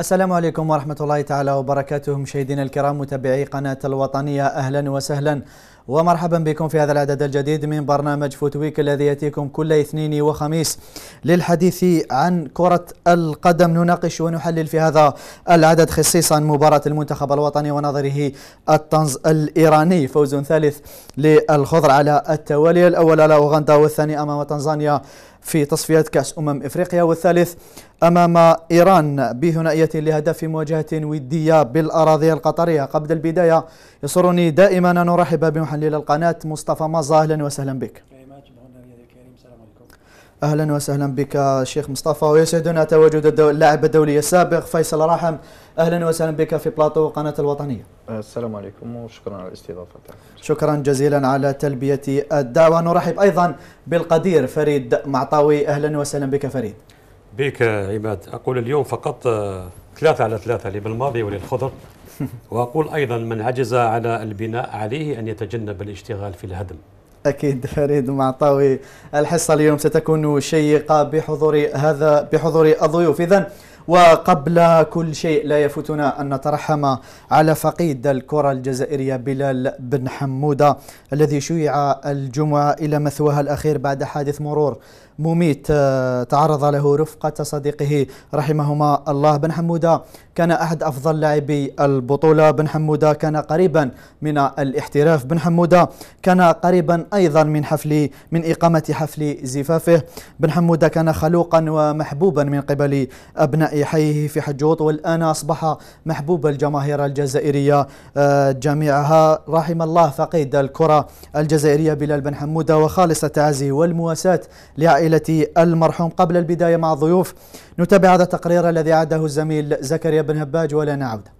السلام عليكم ورحمة الله تعالى وبركاته مشاهدينا الكرام متابعي قناة الوطنية أهلا وسهلا ومرحبا بكم في هذا العدد الجديد من برنامج فوتويك الذي يأتيكم كل اثنين وخميس للحديث عن كرة القدم نناقش ونحلل في هذا العدد خصيصا مباراة المنتخب الوطني ونظره الطنز الإيراني فوز ثالث للخضر على التوالي الأول على أوغندا والثاني أمام تنزانيا في تصفيات كأس أمم إفريقيا والثالث أمام إيران بثنائية لهدف مواجهة ودية بالأراضي القطرية قبل البداية يسرني دائما أن أرحب بمحلل القناة مصطفى مازا أهلا وسهلا بك اهلا وسهلا بك شيخ مصطفى ويسعدنا تواجد اللاعب الدولي السابق فيصل رحم اهلا وسهلا بك في بلاطو قناه الوطنيه. السلام عليكم وشكرا على الاستضافه. شكرا جزيلا على تلبيه الدعوه نرحب ايضا بالقدير فريد معطاوي اهلا وسهلا بك فريد. بك عماد اقول اليوم فقط آه، ثلاثه على ثلاثه لبالماضي وللخضر واقول ايضا من عجز على البناء عليه ان يتجنب الاشتغال في الهدم. أكيد فريد معطاوي الحصة اليوم ستكون شيقة بحضور هذا بحضور الضيوف إذا وقبل كل شيء لا يفوتنا أن نترحم على فقيد الكرة الجزائرية بلال بن حمودة الذي شيع الجمعة إلى مثواه الأخير بعد حادث مرور مميت آه، تعرض له رفقة صديقه رحمهما الله بن حمودة كان أحد أفضل لاعبي البطولة بن حمودة كان قريبا من الاحتراف بن حمودة كان قريبا أيضا من حفل من إقامة حفل زفافه بن حمودة كان خلوقا ومحبوبا من قبل أبناء حيه في حجوط والآن أصبح محبوب الجماهير الجزائرية آه، جميعها رحم الله فقيد الكرة الجزائرية بلال بن حمودة وخالص التعازي والمواساة لعائلة المرحوم قبل البداية مع ضيوف نتابع هذا التقرير الذي عاده الزميل زكريا بن هباج ولا عودة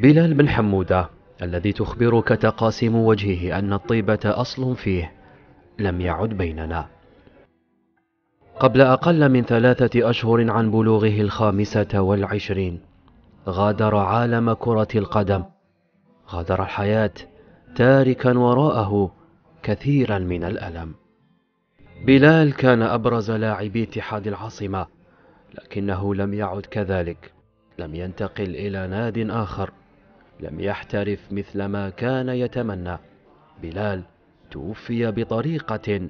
بلال بن حمودة الذي تخبرك تقاسيم وجهه أن الطيبة أصل فيه لم يعد بيننا قبل أقل من ثلاثة أشهر عن بلوغه الخامسة والعشرين غادر عالم كرة القدم غادر الحياة تاركا وراءه كثيرا من الألم بلال كان أبرز لاعبي اتحاد العاصمة لكنه لم يعد كذلك لم ينتقل إلى ناد آخر لم يحترف مثل ما كان يتمنى بلال توفي بطريقة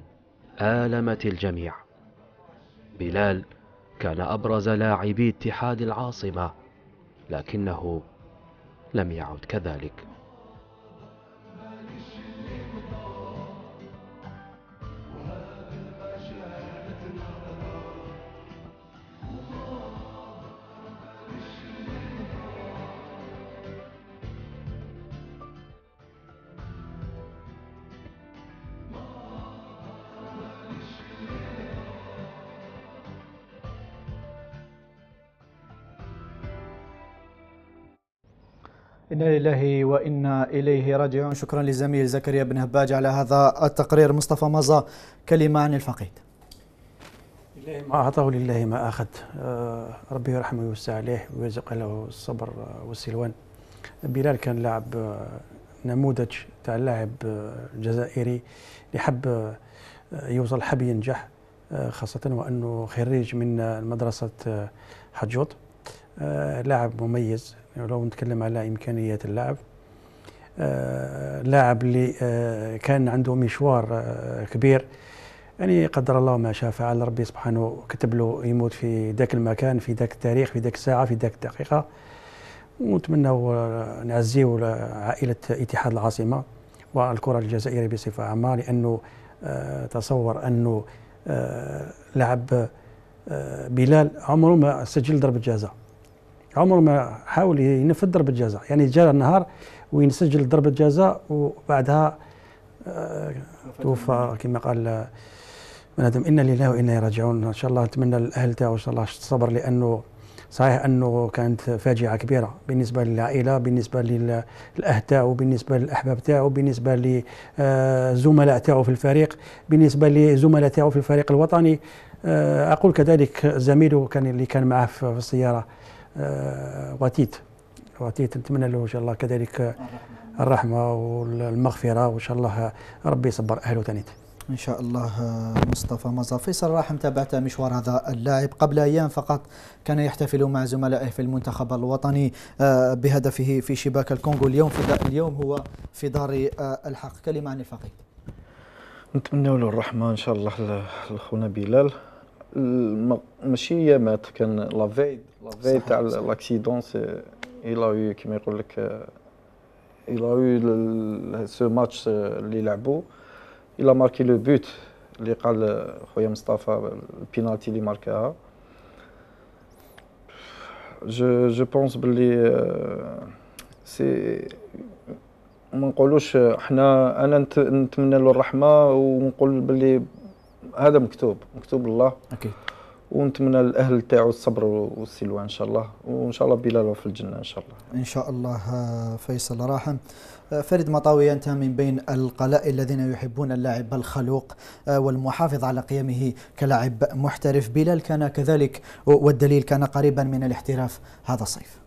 آلمت الجميع بلال كان أبرز لاعبي اتحاد العاصمة لكنه لم يعد كذلك إنا لله وإنا إليه راجعون شكرا للزميل زكريا بن هباج على هذا التقرير مصطفى مزا كلمة عن الفقيد لله ما أعطاه لله ما أخذ آه، ربي يرحمه ويوسع عليه ويرزق له الصبر والسلوان بلال كان لاعب آه، نموذج تاع اللاعب آه، الجزائري اللي حب يوصل حب ينجح خاصة وأنه خريج من مدرسة حجوط لاعب مميز لو نتكلم على إمكانيات اللاعب آه، لاعب اللي آه، كان عنده مشوار آه، كبير يعني قدر الله ما شاء فعل ربي سبحانه كتب له يموت في ذاك المكان في ذاك التاريخ في ذاك الساعه في ذاك الدقيقه ونتمناو نعزيو عائله اتحاد العاصمه والكره الجزائريه بصفه عامه لانه تصور انه لعب بلال عمره ما سجل ضربه جزاء عمره ما حاول ينفذ ضربه جزاء يعني جاء النهار وين سجل ضربه جزاء وبعدها آه، توفى كما قال آه، بنادم انا لله وانا راجعون ان شاء الله نتمنى الاهل تاعو ان شاء الله الصبر لانه صحيح انه كانت فاجعه كبيره بالنسبه للعائله بالنسبه للاهل تاعو بالنسبه للاحباب تاعو بالنسبه لزملاء آه، تاعو في الفريق بالنسبه لزملاء تاعو في الفريق الوطني اقول كذلك زميله كان اللي كان معه في السياره آه، وتيت وتيت نتمنى له ان شاء الله كذلك الرحمه والمغفره وان شاء الله ربي يصبر اهله تانيت ان شاء الله آه، مصطفى مزا فيصل راح متابعت مشوار هذا اللاعب قبل ايام فقط كان يحتفل مع زملائه في المنتخب الوطني آه، بهدفه في شباك الكونغو اليوم في اليوم هو في دار الحق كلمه عن الفقيد نتمنى له الرحمه ان شاء الله لخونا بلال ماشي يامات كان لافيد لا تاع لاكسيدون سي il يو كيما يقول لك il يو سو ماتش اللي لعبوا il ماركي لو بوت اللي قال خويا مصطفى البينالتي اللي ماركاها جو جو بونس بلي سي ما نقولوش حنا انا نتمنى له الرحمه ونقول بلي هذا مكتوب مكتوب الله اكيد okay. ونتمنى الاهل تاعو الصبر والسلوى ان شاء الله وان شاء الله بلال في الجنه ان شاء الله ان شاء الله آه، فيصل راحم آه، فريد مطاوي أنت من بين القلائل الذين يحبون اللاعب الخلوق آه، والمحافظ على قيمه كلاعب محترف بلال كان كذلك والدليل كان قريبا من الاحتراف هذا الصيف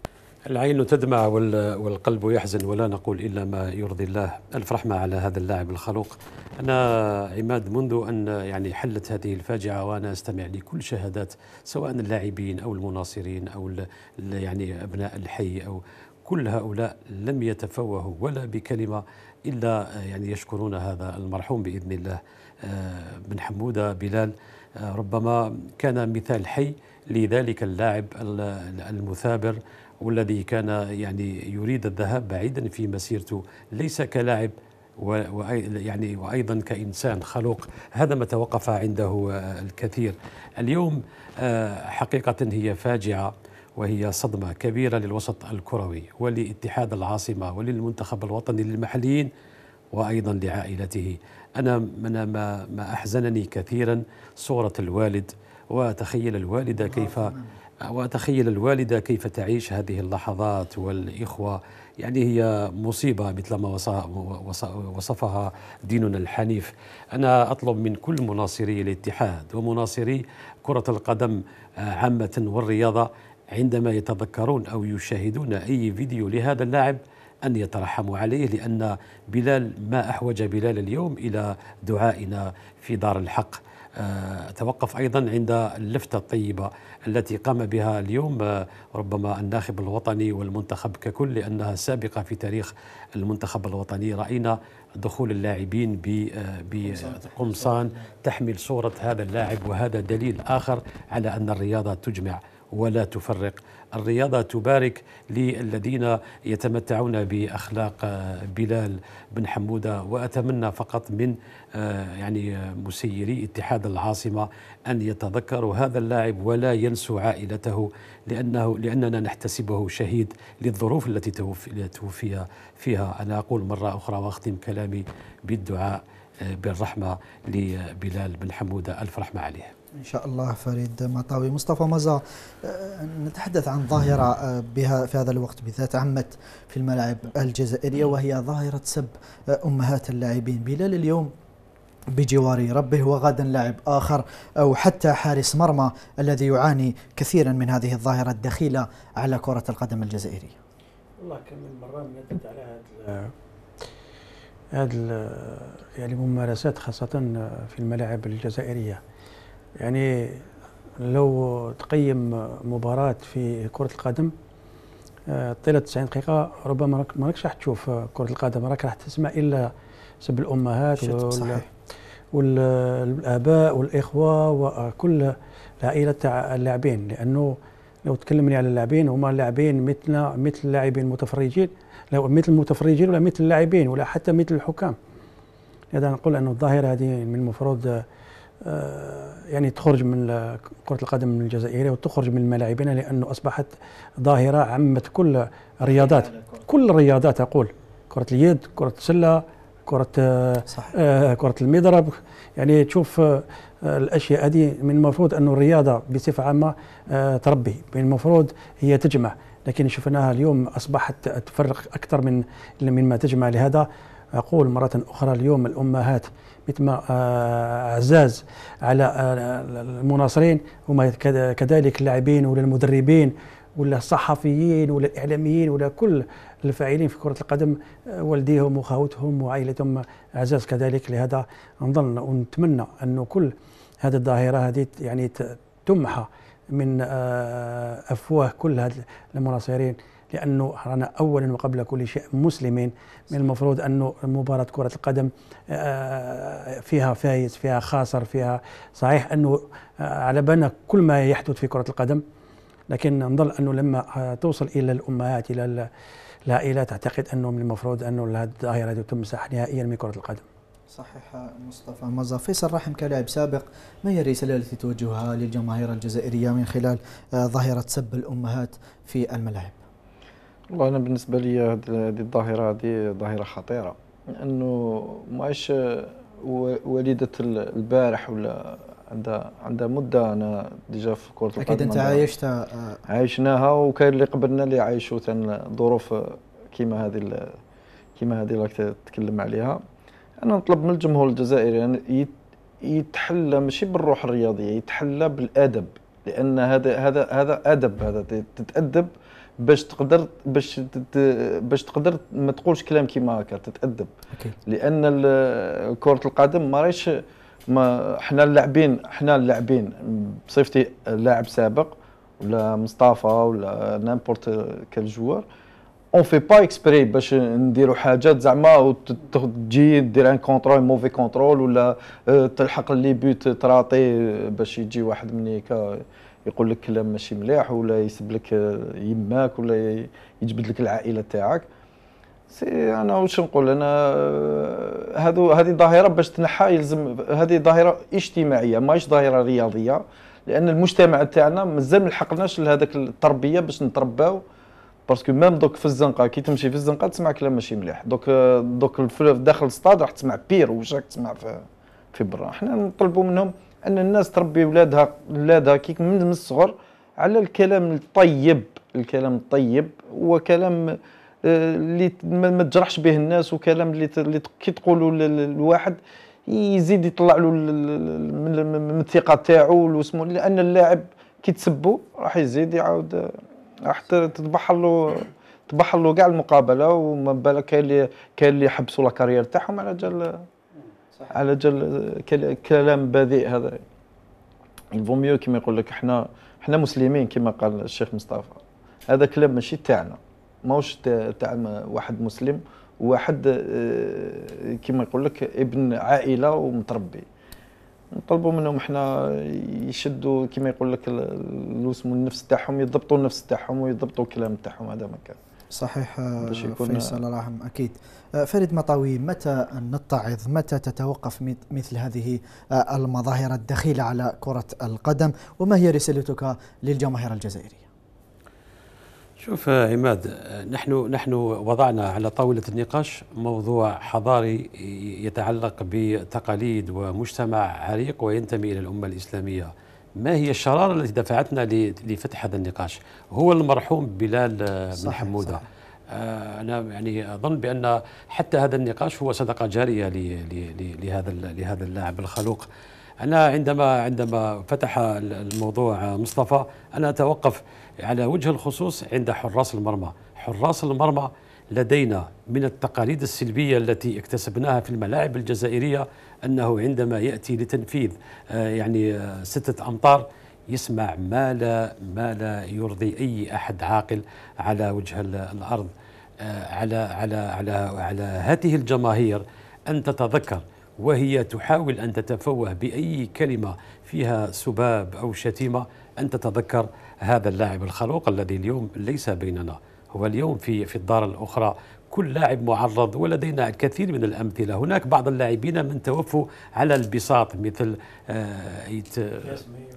العين تدمع والقلب يحزن ولا نقول الا ما يرضي الله، الف رحمه على هذا اللاعب الخلوق. انا عماد منذ ان يعني حلت هذه الفاجعه وانا استمع لكل شهادات سواء اللاعبين او المناصرين او يعني ابناء الحي او كل هؤلاء لم يتفوهوا ولا بكلمه الا يعني يشكرون هذا المرحوم باذن الله بن آه، حموده بلال آه، ربما كان مثال حي لذلك اللاعب المثابر والذي كان يعني يريد الذهاب بعيدا في مسيرته ليس كلاعب و يعني وايضا كانسان خلوق هذا ما توقف عنده الكثير اليوم آه، حقيقه هي فاجعه وهي صدمه كبيره للوسط الكروي ولاتحاد العاصمه وللمنتخب الوطني للمحليين وايضا لعائلته انا من ما احزنني كثيرا صوره الوالد وتخيل الوالده كيف وأتخيل الوالدة كيف تعيش هذه اللحظات والإخوة يعني هي مصيبة مثل ما وصفها ديننا الحنيف أنا أطلب من كل مناصري الاتحاد ومناصري كرة القدم آه، عامة والرياضة عندما يتذكرون أو يشاهدون أي فيديو لهذا اللاعب أن يترحموا عليه لأن بلال ما أحوج بلال اليوم إلى دعائنا في دار الحق أتوقف أيضا عند اللفتة الطيبة التي قام بها اليوم آه، ربما الناخب الوطني والمنتخب ككل لأنها سابقة في تاريخ المنتخب الوطني رأينا دخول اللاعبين بقمصان آه، تحمل صورة هذا اللاعب وهذا دليل آخر على أن الرياضة تجمع ولا تفرق الرياضة تبارك للذين يتمتعون بأخلاق آه، بلال بن حمودة وأتمنى فقط من آه، يعني مسيري اتحاد العاصمة أن يتذكروا هذا اللاعب ولا ينسوا عائلته لأنه لأننا نحتسبه شهيد للظروف التي توفي, توفي فيها أنا أقول مرة أخرى وأختم كلامي بالدعاء آه، بالرحمة لبلال بن حمودة ألف رحمة عليه إن شاء الله فريد مطاوي مصطفى مزا آه، نتحدث عن ظاهرة آه، بها في هذا الوقت بالذات عمت في الملاعب الجزائرية وهي ظاهرة سب آه، أمهات اللاعبين بلال اليوم بجوار ربه وغدا لاعب آخر أو حتى حارس مرمى الذي يعاني كثيرا من هذه الظاهرة الدخيلة على كرة القدم الجزائرية والله كم من مرة ندت على هذه هذه يعني ممارسات خاصة في الملاعب الجزائرية يعني لو تقيم مباراة في كرة القدم آه، طيلة 90 دقيقة ربما ما راكش راح تشوف كرة القدم راك راح تسمع إلا سب الأمهات والآباء والإخوة وكل العائلة تاع اللاعبين لأنه لو تكلمني على اللاعبين هما لاعبين مثلنا مثل اللاعبين المتفرجين لو مثل المتفرجين ولا مثل اللاعبين ولا حتى مثل الحكام إذا نقول أن الظاهرة هذه من المفروض آه، يعني تخرج من كرة القدم الجزائرية وتخرج من ملاعبنا لأنه أصبحت ظاهرة عمت كل الرياضات كل الرياضات أقول كرة اليد كرة السلة كرة صح. آه، كرة المضرب يعني تشوف آه، الأشياء هذه من المفروض أن الرياضة بصفة عامة تربي من المفروض هي تجمع لكن شفناها اليوم أصبحت تفرق أكثر من من ما تجمع لهذا أقول مرة أخرى اليوم الأمهات ما آه، اعزاز على آه، المناصرين هما كذلك اللاعبين ولا المدربين ولا الصحفيين ولا الاعلاميين ولا كل الفاعلين في كره القدم آه، والديهم وخاوتهم وعائلتهم اعزاز كذلك لهذا نظن ونتمنى انه كل هذه الظاهره هذه يعني تمحى من افواه كل هذه المناصرين لأنه رانا أولا وقبل كل شيء مسلمين من المفروض أنه مباراة كرة القدم آه، فيها فايز فيها خاسر فيها صحيح أنه آه، على بالنا كل ما يحدث في كرة القدم لكن نظل أنه لما آه، توصل إلى الأمهات إلى العائلات أعتقد أنه من المفروض أنه الظاهرة تمسح نهائيا من كرة القدم صحيح مصطفى مزا فيصل رحم كلاعب سابق ما هي الرسالة التي توجهها للجماهير الجزائرية من خلال ظاهرة سب الأمهات في الملاعب والله انا بالنسبه لي هذه الظاهره هذه ظاهره خطيره لانه ماش وليده البارح ولا عندها عندها مده انا ديجا في كره القدم اكيد انت عايشتها آه. عايشناها وكاين اللي قبلنا اللي عايشوا ثان ظروف كيما هذه كيما هذه راك تتكلم عليها انا نطلب من الجمهور الجزائري يعني يتحلى ماشي بالروح الرياضيه يتحلى بالادب لان هذا هذا هذا ادب هذا تتادب باش تقدر باش باش تقدر ما تقولش كلام كيما هكا تتادب أوكي. لان كره القدم ما راهيش ما حنا اللاعبين حنا اللاعبين بصفتي لاعب سابق ولا مصطفى ولا نامبورت كال جوار اون في با اكسبري باش نديروا حاجات زعما تجي دير ان كونترول موفي كونترول ولا آه، تلحق لي بوت تراطي باش يجي واحد من هيكا يقول لك كلام ماشي مليح ولا يسب لك يماك ولا يجبد لك العائله تاعك سي انا واش نقول انا هذو هذه ظاهره باش تنحى يلزم هذه ظاهره اجتماعيه ماهيش ظاهره رياضيه لان المجتمع تاعنا مازال ما لحقناش لهذاك التربيه باش نترباو باسكو ميم دوك في الزنقه كي تمشي في الزنقه تسمع كلام ماشي مليح دوك دوك داخل الستاد راح تسمع بير واش راك تسمع في في برا حنا نطلبوا منهم ان الناس تربي ولادها ولادها كيك من الصغر على الكلام الطيب الكلام الطيب هو كلام آه، اللي ما تجرحش به الناس وكلام اللي كي تقولوا للواحد يزيد يطلع له من الثقه تاعو واسمه لان اللاعب كي تسبو راح يزيد يعاود راح تتبحر له تبحر له كاع المقابله وما بالك كاين اللي كاين اللي حبسوا لا كارير تاعهم على جال صح. على جل كلام بذيء هذا يفو ميو كما يقول لك احنا احنا مسلمين كما قال الشيخ مصطفى هذا كلام ماشي تاعنا ماهوش تاع واحد مسلم واحد آه، كما يقول لك ابن عائله ومتربي نطلبوا منهم احنا يشدوا كما يقول لك الوسم النفس تاعهم يضبطوا النفس تاعهم ويضبطوا الكلام تاعهم هذا ما كان صحيح آه، فيصل الرحم أكيد آه، فريد مطاوي متى نتعظ متى تتوقف مثل هذه آه، المظاهر الدخيلة على كرة القدم وما هي رسالتك للجماهير الجزائرية شوف عماد نحن نحن وضعنا على طاولة النقاش موضوع حضاري يتعلق بتقاليد ومجتمع عريق وينتمي إلى الأمة الإسلامية ما هي الشرارة التي دفعتنا لفتح هذا النقاش هو المرحوم بلال آه، بن حمودة صحيح. آه، انا يعني اظن بان حتى هذا النقاش هو صدقه جاريه لهذا لهذا اللاعب الخلوق انا عندما عندما فتح الموضوع آه، مصطفى انا اتوقف على وجه الخصوص عند حراس المرمى حراس المرمى لدينا من التقاليد السلبيه التي اكتسبناها في الملاعب الجزائريه أنه عندما يأتي لتنفيذ آه، يعني آه، ستة امطار يسمع ما لا ما لا يرضي أي أحد عاقل على وجه الأرض آه، على على على على هذه الجماهير أن تتذكر وهي تحاول أن تتفوه بأي كلمة فيها سباب أو شتيمة أن تتذكر هذا اللاعب الخلوق الذي اليوم ليس بيننا هو اليوم في في الدار الأخرى كل لاعب معرض ولدينا الكثير من الأمثلة هناك بعض اللاعبين من توفوا على البساط مثل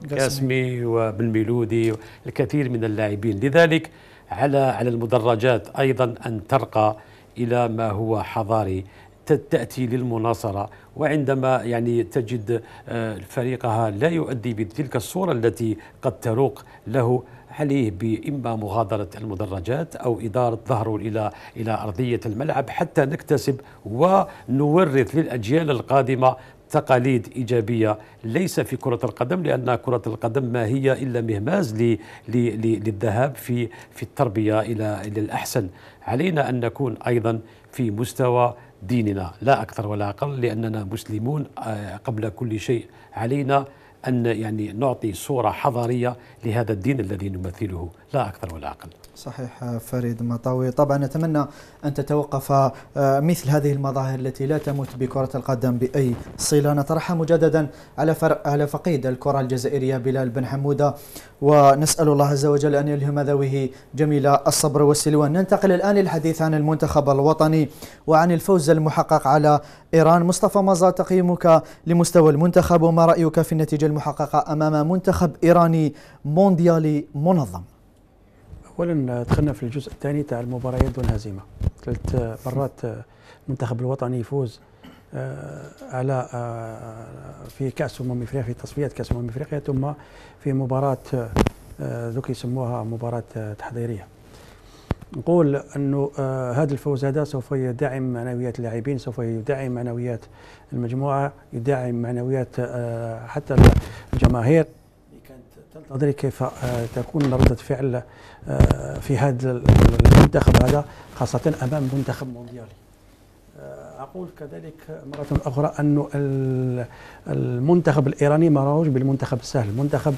كاسمي آه، وبن ميلودي الكثير من اللاعبين لذلك على على المدرجات أيضا أن ترقى إلى ما هو حضاري تأتي للمناصرة وعندما يعني تجد آه، فريقها لا يؤدي بتلك الصورة التي قد تروق له عليه بإما مغادرة المدرجات أو إدارة ظهره إلى إلى أرضية الملعب حتى نكتسب ونورث للأجيال القادمة تقاليد إيجابية ليس في كرة القدم لأن كرة القدم ما هي إلا مهماز للذهاب في في التربية إلى إلى الأحسن علينا أن نكون أيضا في مستوى ديننا لا أكثر ولا أقل لأننا مسلمون آه، قبل كل شيء علينا أن يعني نعطي صورة حضارية لهذا الدين الذي نمثله لا أكثر ولا أقل صحيح فريد مطاوي طبعا نتمنى أن تتوقف آه، مثل هذه المظاهر التي لا تموت بكرة القدم بأي صلة نطرحها مجددا على على فقيد الكرة الجزائرية بلال بن حمودة ونسأل الله عز وجل أن يلهم ذويه جميل الصبر والسلوان ننتقل الآن للحديث عن المنتخب الوطني وعن الفوز المحقق على إيران مصطفى مزا تقييمك لمستوى المنتخب وما رأيك في النتيجة المحققة أمام منتخب إيراني مونديالي منظم اولا دخلنا في الجزء الثاني تاع المباريات دون هزيمه ثلاث مرات المنتخب الوطني يفوز آه، على آه، في كاس امم افريقيا في تصفيات كاس امم افريقيا ثم في مباراه آه، ذوك يسموها مباراه تحضيريه نقول انه هذا الفوز هذا سوف يدعم معنويات اللاعبين سوف يدعم معنويات المجموعه يدعم معنويات حتى الجماهير تدري كيف آه، تكون ردة فعل آه، في هذا المنتخب هذا خاصة أمام منتخب مونديالي آه، أقول كذلك مرة أخرى أن المنتخب الإيراني ما راهوش بالمنتخب السهل المنتخب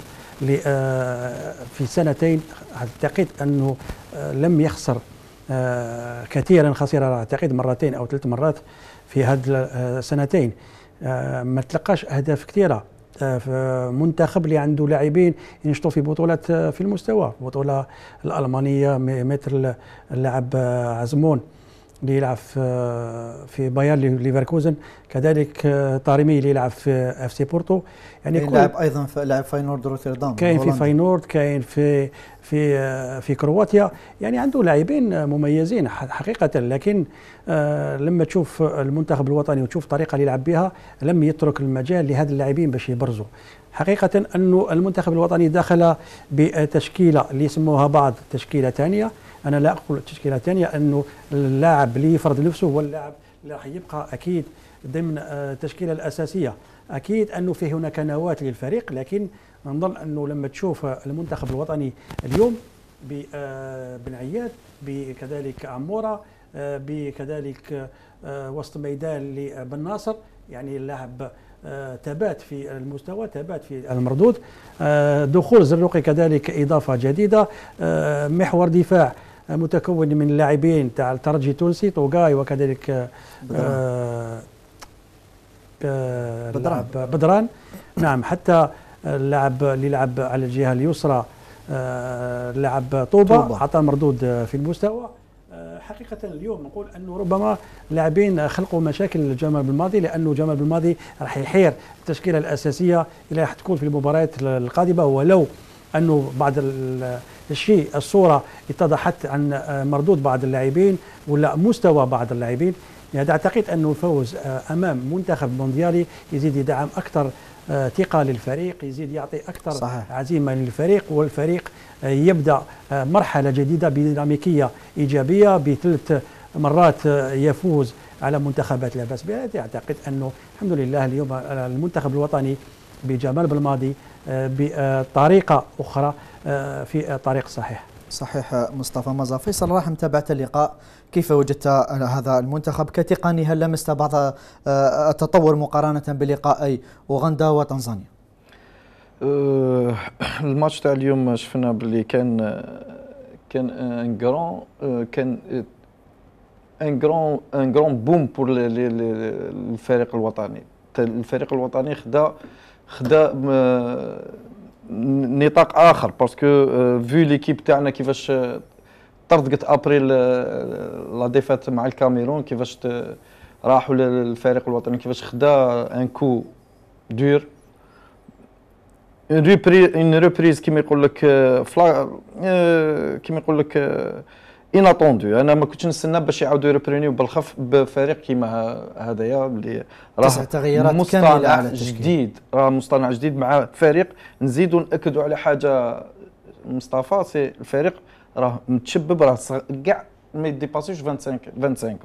في سنتين أعتقد أنه لم يخسر كثيرا خسر أعتقد مرتين أو ثلاث مرات في هذه السنتين ما تلقاش أهداف كثيرة آه، منتخب اللي عنده لاعبين ينشطوا في بطولات آه، في المستوى البطوله الالمانيه متر اللاعب آه، عزمون اللي يلعب في في بايرن ليفركوزن كذلك آه، طارمي اللي يلعب في آه، اف سي بورتو يعني كل يلعب ايضا في لعب فاينورد روتردام كاين في فاينورد كاين في في آه، في كرواتيا يعني عنده لاعبين مميزين حقيقه لكن لما تشوف المنتخب الوطني وتشوف الطريقه اللي يلعب بها لم يترك المجال لهذا اللاعبين باش يبرزوا حقيقه انه المنتخب الوطني دخل بتشكيله اللي يسموها بعض تشكيله ثانيه انا لا اقول التشكيله الثانيه انه اللاعب اللي يفرض نفسه هو اللاعب اللي راح يبقى اكيد ضمن آه، التشكيله الاساسيه اكيد انه فيه هناك نواه للفريق لكن نظن انه لما تشوف المنتخب الوطني اليوم آه، بن عياد بكذلك عموره آه، بكذلك وسط ميدان لبن ناصر يعني اللاعب ثبات في المستوى ثبات في المردود دخول زروقي كذلك إضافة جديدة محور دفاع متكون من لاعبين تاع الترجي التونسي طوغاي وكذلك آه، بدران, آه، بدران. بدران نعم حتى اللاعب اللي لعب على الجهه اليسرى آه، اللاعب طوبه عطى مردود في المستوى حقيقة اليوم نقول أنه ربما لاعبين خلقوا مشاكل لجمال بالماضي لأنه جمال بالماضي راح يحير التشكيلة الأساسية اللي راح تكون في المباريات القادمة ولو انه بعض الشيء الصوره اتضحت عن آه، مردود بعض اللاعبين ولا مستوى بعض اللاعبين يعني اعتقد انه الفوز آه، امام منتخب مونديالي يزيد يدعم اكثر آه، ثقه للفريق يزيد يعطي اكثر صحيح. عزيمه للفريق والفريق يبدا مرحله جديده بديناميكيه ايجابيه بثلاث مرات يفوز على منتخبات لا باس بها يعني اعتقد انه الحمد لله اليوم المنتخب الوطني بجمال بالماضي بطريقه اخرى آه، في طريق صحيح. صحيح مصطفى مزا فيصل راح متابعة اللقاء كيف وجدت هذا المنتخب كتقني هل لمست بعض آه، التطور مقارنة بلقائي أوغندا وتنزانيا آه، الماتش تاع اليوم شفنا باللي كان كان ان غران كان ان غران ان غران بوم بور الفريق الوطني الفريق الوطني خدا خدا نطاق اخر باسكو فيو ليكيب تاعنا كيفاش طردقت ابري اه، لا ديفات مع الكاميرون كيفاش راحوا للفريق الوطني كيفاش خدا ان كو دور اون ريبريز كيما يقول لك اه، اه، كيما يقول لك ان اتوندو انا ما كنتش نستنى باش يعاودوا يربرينيو بالخف بفريق كيما هذايا اللي راه تغييرات مصطنع على جديد راه مصطنع جديد مع فريق نزيدوا ناكدوا على حاجه مصطفى سي الفريق راه متشبب راه كاع ما يديباسيوش 25 25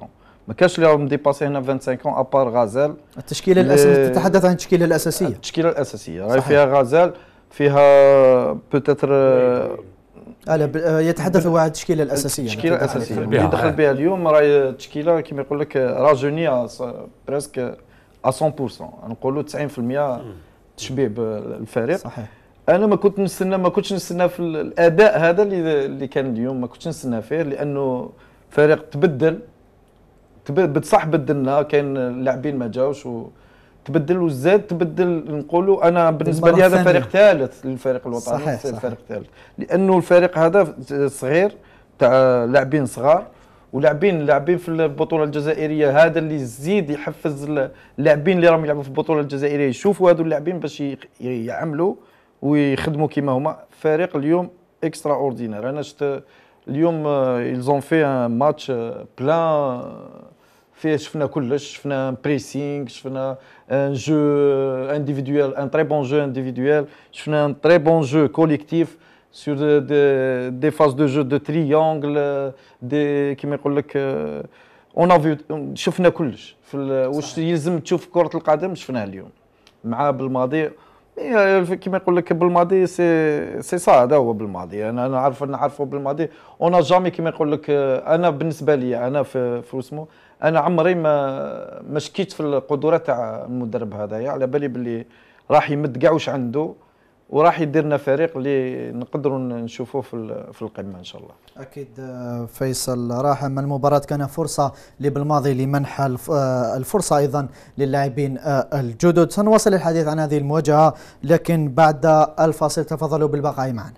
ما كانش اللي راهم ديباسي هنا 25 اون ابار غازال التشكيله الاساسيه تتحدث عن التشكيله الاساسيه التشكيله الاساسيه راهي فيها غازال فيها بوتيتر آه، يتحدث هو عن التشكيله الاساسيه التشكيله الاساسيه اللي دخل بها اليوم راهي التشكيله كما يقول لك راجوني بريسك 100% نقولوا 90% تشبيه بالفريق صحيح انا ما كنت نستنى ما كنتش نستنى في الاداء هذا اللي اللي كان اليوم ما كنتش نستنى فيه لانه فريق تبدل بصح بدلنا كاين اللاعبين ما جاوش و تبدل وزاد تبدل نقولوا انا طيب، بالنسبه لي هذا فريق ثالث للفريق الوطني صحيح صحيح فريق ثالث لانه الفريق هذا صغير تاع لاعبين صغار ولاعبين لاعبين في البطوله الجزائريه هذا اللي يزيد يحفز اللاعبين اللي راهم يلعبوا في البطوله الجزائريه يشوفوا هذو اللاعبين باش يعملوا ويخدموا كيما هما فريق اليوم اكسترا اوردينير انا شفت اليوم يلزون في ماتش بلان فيه شفنا كلش شفنا بريسينغ شفنا ان جو انديفيدويال ان تري بون جو انديفيدويال شفنا ان تري بون جو كوليكتيف سور دي دي فاز دو جو دو تريونغل دي كيما يقول لك اون افيو شفنا كلش في واش يلزم تشوف كره القدم شفناه اليوم مع بالماضي يعني كيما يقول لك بالماضي سي سي سا هذا هو بالماضي انا نعرف نعرفه بالماضي اون جامي كيما يقول لك انا بالنسبه لي انا في, في اسمه انا عمري ما ما شكيت في القدره تاع المدرب هذايا يعني على بالي باللي راح يمد كاع واش عنده وراح يديرنا فريق اللي نقدروا نشوفوه في في القمه ان شاء الله. اكيد آه، فيصل راح من المباراه كان فرصه لبالماضي بالماضي لمنح آه، الفرصه ايضا للاعبين آه، الجدد سنواصل الحديث عن هذه المواجهه لكن بعد الفاصل تفضلوا بالبقاء معنا.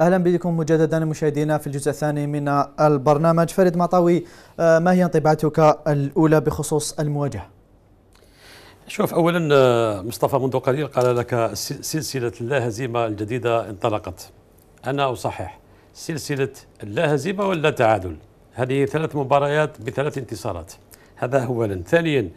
اهلا بكم مجددا مشاهدينا في الجزء الثاني من البرنامج فريد مطاوي آه، ما هي انطباعاتك الاولى بخصوص المواجهه؟ شوف اولا آه، مصطفى منذ قليل قال لك سلسله اللا هزيمه الجديده انطلقت انا اصحح سلسله اللا هزيمه ولا تعادل هذه ثلاث مباريات بثلاث انتصارات هذا اولا ثانيا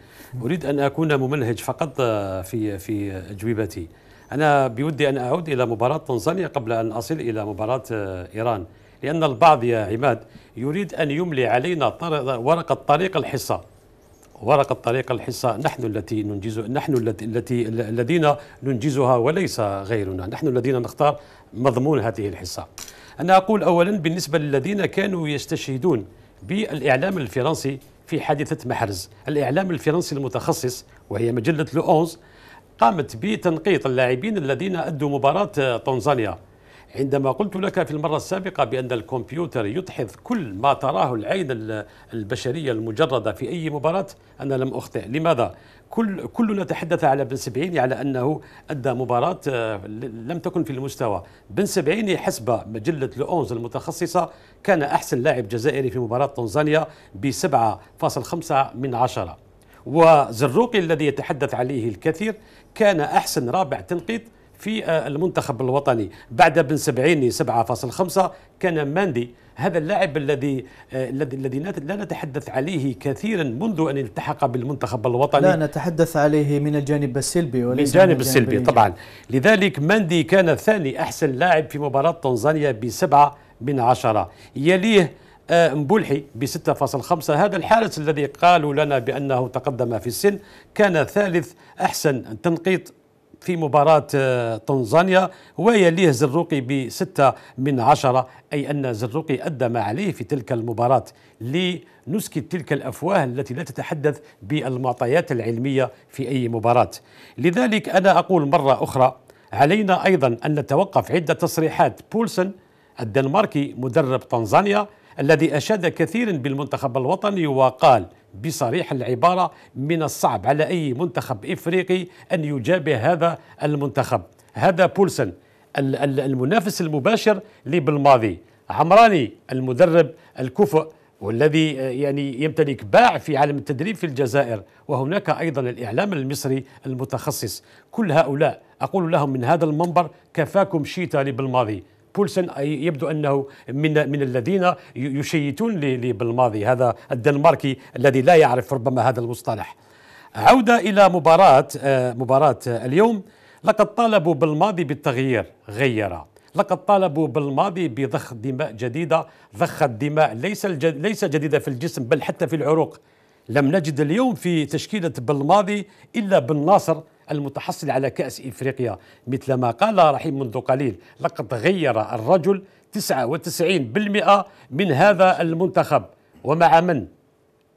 اريد ان اكون ممنهج فقط آه، في في اجوبتي أنا بودي أن أعود إلى مباراة تنزانيا قبل أن أصل إلى مباراة آه، إيران لأن البعض يا عماد يريد أن يملي علينا ورقة طريق الحصة ورقة طريق الحصة نحن التي ننجز نحن التي الذين ننجزها وليس غيرنا نحن الذين نختار مضمون هذه الحصة أنا أقول أولا بالنسبة للذين كانوا يستشهدون بالإعلام الفرنسي في حادثة محرز الإعلام الفرنسي المتخصص وهي مجلة لو قامت بتنقيط اللاعبين الذين أدوا مباراة تنزانيا عندما قلت لك في المرة السابقة بأن الكمبيوتر يدحض كل ما تراه العين البشرية المجردة في أي مباراة أنا لم أخطئ لماذا؟ كل كلنا تحدث على بن سبعيني على أنه أدى مباراة آه، لم تكن في المستوى بن سبعيني حسب مجلة لؤونز المتخصصة كان أحسن لاعب جزائري في مباراة تنزانيا ب 7.5 من عشرة وزروقي الذي يتحدث عليه الكثير كان أحسن رابع تنقيط في آه، المنتخب الوطني بعد بن سبعيني 7.5 كان ماندي هذا اللاعب الذي آه، الذي الذي لا نتحدث عليه كثيرا منذ ان التحق بالمنتخب الوطني لا نتحدث عليه من الجانب السلبي وليس من الجانب السلبي طبعا لذلك ماندي كان ثاني احسن لاعب في مباراه تنزانيا بسبعه من عشره يليه آه، مبلحي ب 6.5 هذا الحارس الذي قالوا لنا بأنه تقدم في السن كان ثالث أحسن تنقيط في مباراة آه، تنزانيا ويليه زروقي بستة من عشرة أي أن زروقي أدى ما عليه في تلك المباراة لنسكت تلك الأفواه التي لا تتحدث بالمعطيات العلمية في أي مباراة لذلك أنا أقول مرة أخرى علينا أيضا أن نتوقف عدة تصريحات بولسن الدنماركي مدرب تنزانيا الذي أشاد كثيرا بالمنتخب الوطني وقال بصريح العبارة من الصعب على أي منتخب إفريقي أن يجابه هذا المنتخب هذا بولسن المنافس المباشر لبالماضي عمراني المدرب الكفؤ والذي آه، يعني يمتلك باع في عالم التدريب في الجزائر وهناك ايضا الاعلام المصري المتخصص كل هؤلاء اقول لهم من هذا المنبر كفاكم شيتا بالماضي بولسن يبدو انه من من الذين يشيتون بالماضي هذا الدنماركي الذي لا يعرف ربما هذا المصطلح عوده الى مباراه آه، مباراه اليوم لقد طالبوا بالماضي بالتغيير غير لقد طالبوا بالماضي بضخ دماء جديده ضخ الدماء ليس ليس جديده في الجسم بل حتى في العروق لم نجد اليوم في تشكيله بالماضي الا بالناصر ناصر المتحصل على كأس إفريقيا مثل ما قال رحيم منذ قليل لقد غير الرجل 99% من هذا المنتخب ومع من؟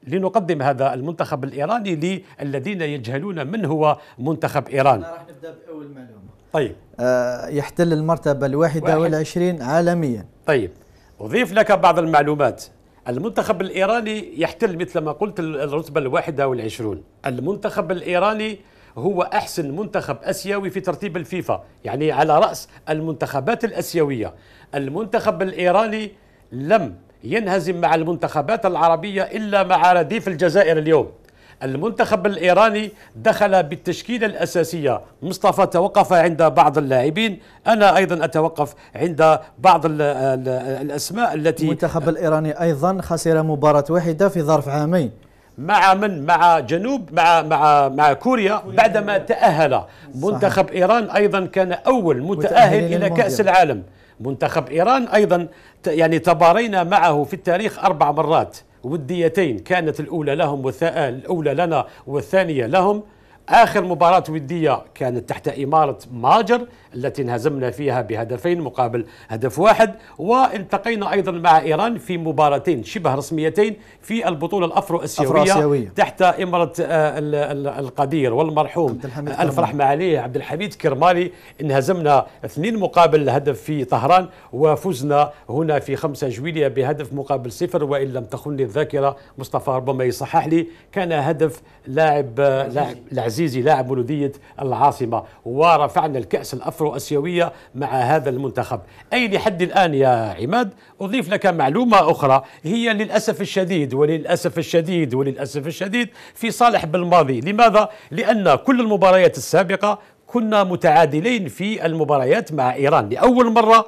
لنقدم هذا المنتخب الإيراني للذين يجهلون من هو منتخب إيران أنا راح نبدأ بأول معلومة طيب آه يحتل المرتبة الواحدة واحد. والعشرين عالميا طيب أضيف لك بعض المعلومات المنتخب الإيراني يحتل مثل ما قلت الرتبة الواحدة والعشرون المنتخب الإيراني هو أحسن منتخب أسيوي في ترتيب الفيفا يعني على رأس المنتخبات الأسيوية المنتخب الإيراني لم ينهزم مع المنتخبات العربية إلا مع رديف الجزائر اليوم المنتخب الإيراني دخل بالتشكيلة الأساسية مصطفى توقف عند بعض اللاعبين أنا أيضا أتوقف عند بعض الـ الـ الأسماء التي المنتخب الإيراني أيضا خسر مباراة واحدة في ظرف عامين مع من مع جنوب مع مع مع كوريا بعدما تأهل منتخب إيران أيضا كان أول متأهل إلى كأس العالم منتخب إيران أيضا يعني تبارينا معه في التاريخ أربع مرات وديتين كانت الأولى لهم الأولى لنا والثانية لهم آخر مباراة ودية كانت تحت إمارة ماجر التي انهزمنا فيها بهدفين مقابل هدف واحد والتقينا أيضا مع إيران في مباراتين شبه رسميتين في البطولة الأفرو أسيوية تحت إمرة آه، القدير والمرحوم ألف رحمة عليه عبد الحميد كرمالي انهزمنا اثنين مقابل هدف في طهران وفزنا هنا في 5 جويلية بهدف مقابل صفر وإن لم تخني الذاكرة مصطفى ربما يصحح لي كان هدف لاعب آه، العزيزي لاعب ولوديه العاصمة ورفعنا الكأس الأفرو أفرو أسيوية مع هذا المنتخب أي لحد الآن يا عماد أضيف لك معلومة أخرى هي للأسف الشديد وللأسف الشديد وللأسف الشديد في صالح بالماضي لماذا؟ لأن كل المباريات السابقة كنا متعادلين في المباريات مع إيران لأول مرة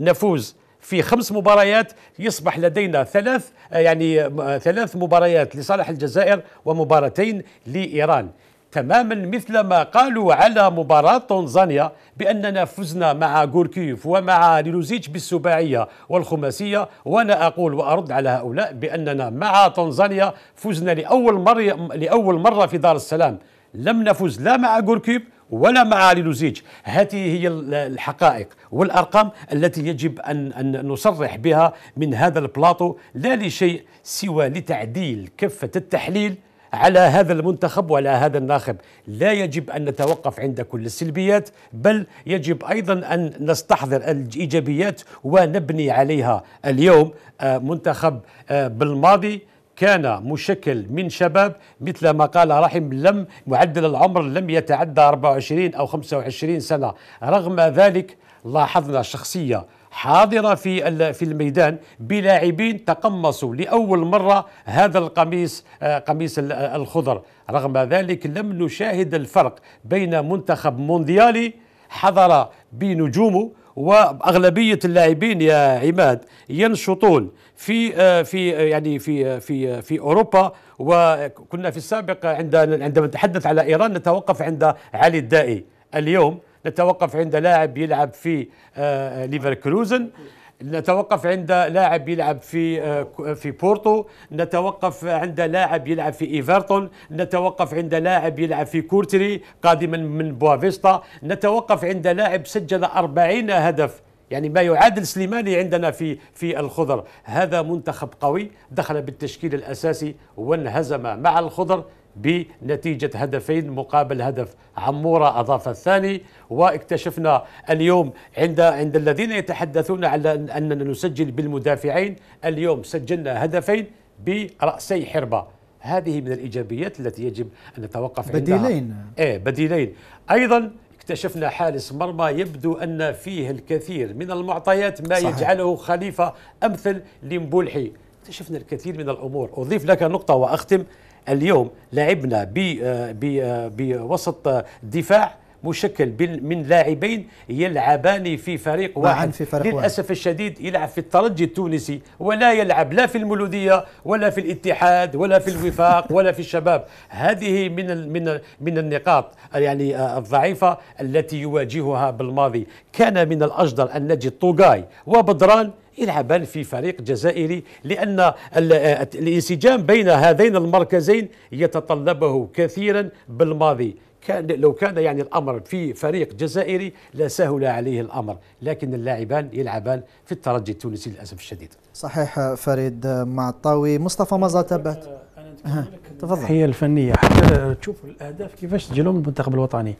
نفوز في خمس مباريات يصبح لدينا ثلاث يعني ثلاث مباريات لصالح الجزائر ومباراتين لإيران تماما مثل ما قالوا على مباراة تنزانيا بأننا فزنا مع غوركيف ومع ليلوزيتش بالسباعية والخماسية وأنا أقول وأرد على هؤلاء بأننا مع تنزانيا فزنا لأول مرة, لأول مرة في دار السلام لم نفز لا مع غوركيف ولا مع ليلوزيتش هذه هي الحقائق والارقام التي يجب ان ان نصرح بها من هذا البلاطو لا لشيء سوى لتعديل كفه التحليل على هذا المنتخب وعلى هذا الناخب لا يجب أن نتوقف عند كل السلبيات بل يجب أيضا أن نستحضر الإيجابيات ونبني عليها اليوم آه، منتخب آه، بالماضي كان مشكل من شباب مثل ما قال رحم لم معدل العمر لم يتعدى 24 أو 25 سنة رغم ذلك لاحظنا شخصية حاضرة في في الميدان بلاعبين تقمصوا لأول مرة هذا القميص آه، قميص الخضر رغم ذلك لم نشاهد الفرق بين منتخب مونديالي حضر بنجومه واغلبيه اللاعبين يا عماد ينشطون في آه، في آه، يعني في في في اوروبا وكنا في السابق عند عندما نتحدث على ايران نتوقف عند علي الدائي اليوم نتوقف عند لاعب يلعب في آه، آه، ليفركروزن نتوقف عند لاعب يلعب في آه، في بورتو نتوقف عند لاعب يلعب في ايفرتون نتوقف عند لاعب يلعب في كورتري قادما من بوافيستا نتوقف عند لاعب سجل 40 هدف يعني ما يعادل سليماني عندنا في في الخضر هذا منتخب قوي دخل بالتشكيل الاساسي وانهزم مع الخضر بنتيجة هدفين مقابل هدف عمورة أضاف الثاني واكتشفنا اليوم عند عند الذين يتحدثون على أننا نسجل بالمدافعين اليوم سجلنا هدفين برأسي حربة هذه من الإيجابيات التي يجب أن نتوقف بديلين. عندها بديلين إيه بديلين أيضا اكتشفنا حارس مرمى يبدو أن فيه الكثير من المعطيات ما صحيح. يجعله خليفة أمثل لمبولحي اكتشفنا الكثير من الامور اضيف لك نقطه واختم اليوم لعبنا آه، آه، بوسط دفاع مشكل من لاعبين يلعبان في فريق نعم، واحد في فريق للاسف واحد. الشديد يلعب في الترجي التونسي ولا يلعب لا في المولوديه ولا في الاتحاد ولا في الوفاق ولا في الشباب هذه من من من النقاط يعني آه، الضعيفه التي يواجهها بالماضي كان من الاجدر ان نجد طوغاي وبدران يلعبان في فريق جزائري لأن الانسجام بين هذين المركزين يتطلبه كثيرا بالماضي كان لو كان يعني الامر في فريق جزائري لسهل عليه الامر، لكن اللاعبان يلعبان في الترجي التونسي للاسف الشديد. صحيح فريد معطاوي، مصطفى مزا تبات. تفضل. هي الفنيه حتى تشوف الاهداف كيفاش من المنتخب الوطني.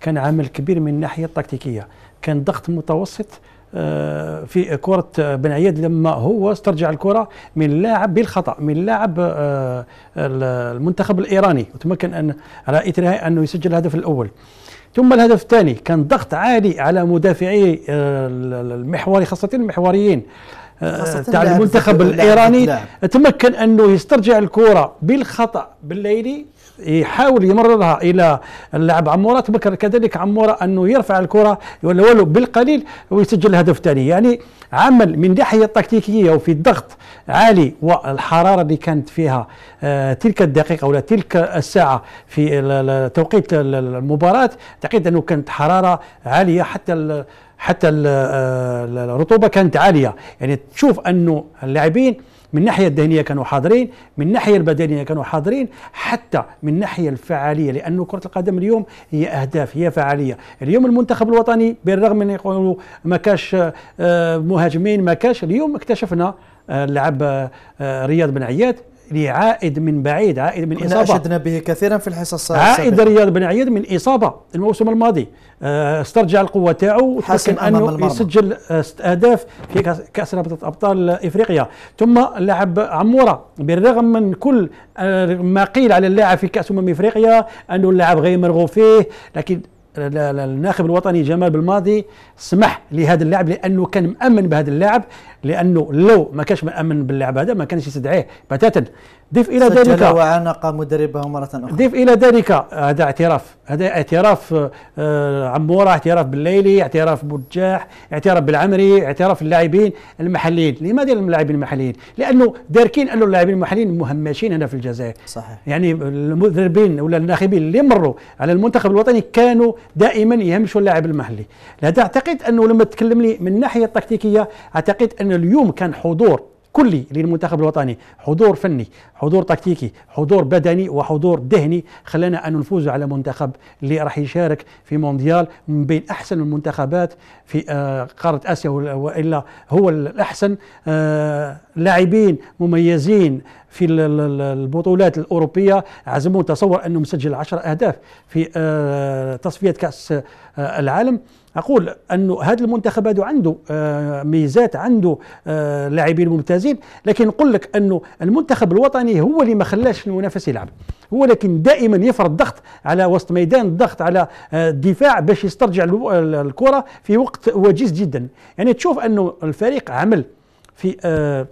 كان عمل كبير من الناحيه التكتيكيه، كان ضغط متوسط آه، في كرة بن عياد لما هو استرجع الكرة من لاعب بالخطأ من لاعب آه، المنتخب الإيراني وتمكن أن على إثرها أنه يسجل الهدف الأول ثم الهدف الثاني كان ضغط عالي على مدافعي آه، المحوري خاصة المحوريين تاع المنتخب الايراني تمكن انه يسترجع الكره بالخطا بالليلي يحاول يمررها الى اللاعب عموره بكر كذلك عموره انه يرفع الكره ولو بالقليل ويسجل هدف ثاني يعني عمل من ناحيه تكتيكيه وفي الضغط عالي والحراره اللي كانت فيها آه، تلك الدقيقه ولا تلك الساعه في توقيت المباراه اعتقد انه كانت حراره عاليه حتى حتى آه، الرطوبه كانت عاليه يعني تشوف انه اللاعبين من الناحيه الذهنيه كانوا حاضرين من الناحيه البدنيه كانوا حاضرين حتى من الناحيه الفعاليه لأن كره القدم اليوم هي اهداف هي فعاليه اليوم المنتخب الوطني بالرغم من يقولوا ما كاش آه، مهاجمين ما كاش اليوم اكتشفنا آه، لعب آه، رياض بن عياد لي عائد من بعيد عائد من إصابة أشدنا به كثيرا في الحصص عائد رياض بن عيد من إصابة الموسم الماضي آه، استرجع القوة تاعو حسن أمام أنه يسجل آه، ست أهداف في كأس رابطة أبطال إفريقيا ثم لعب عمورة بالرغم من كل آه، ما قيل على اللاعب في كأس أمم إفريقيا أنه اللاعب غير مرغوب فيه لكن الناخب الوطني جمال بالماضي سمح لهذا اللاعب لانه كان مامن بهذا اللاعب لانه لو ما كانش مامن باللاعب هذا ما كانش يستدعيه بتاتا ضف إلى ذلك سجل وعانق مدربه مرة أخرى ضف إلى ذلك هذا اعتراف هذا اعتراف آه، عمورة اعتراف بالليلي اعتراف بوجاح اعتراف بالعمري اعتراف اللاعبين المحليين لماذا اللاعبين المحليين لأنه داركين أنه اللاعبين المحليين مهمشين هنا في الجزائر صحيح يعني المدربين ولا الناخبين اللي مروا على المنتخب الوطني كانوا دائما يهمشوا اللاعب المحلي هذا اعتقد أنه لما تكلمني من الناحية التكتيكية اعتقد أن اليوم كان حضور كلي للمنتخب الوطني حضور فني حضور تكتيكي حضور بدني وحضور ذهني خلانا أن نفوز على منتخب اللي راح يشارك في مونديال من بين أحسن المنتخبات في آه، قارة آسيا وإلا هو الأحسن آه، لاعبين مميزين في البطولات الأوروبية عزمون تصور أنه مسجل 10 أهداف في آه، تصفية كأس العالم اقول انه هذا المنتخب هذا عنده آه، ميزات عنده آه، لاعبين ممتازين لكن نقول لك انه المنتخب الوطني هو اللي ما خلاش المنافس يلعب هو لكن دائما يفرض ضغط على وسط ميدان الضغط على الدفاع آه، باش يسترجع الكره في وقت وجيز جدا يعني تشوف انه الفريق عمل في آه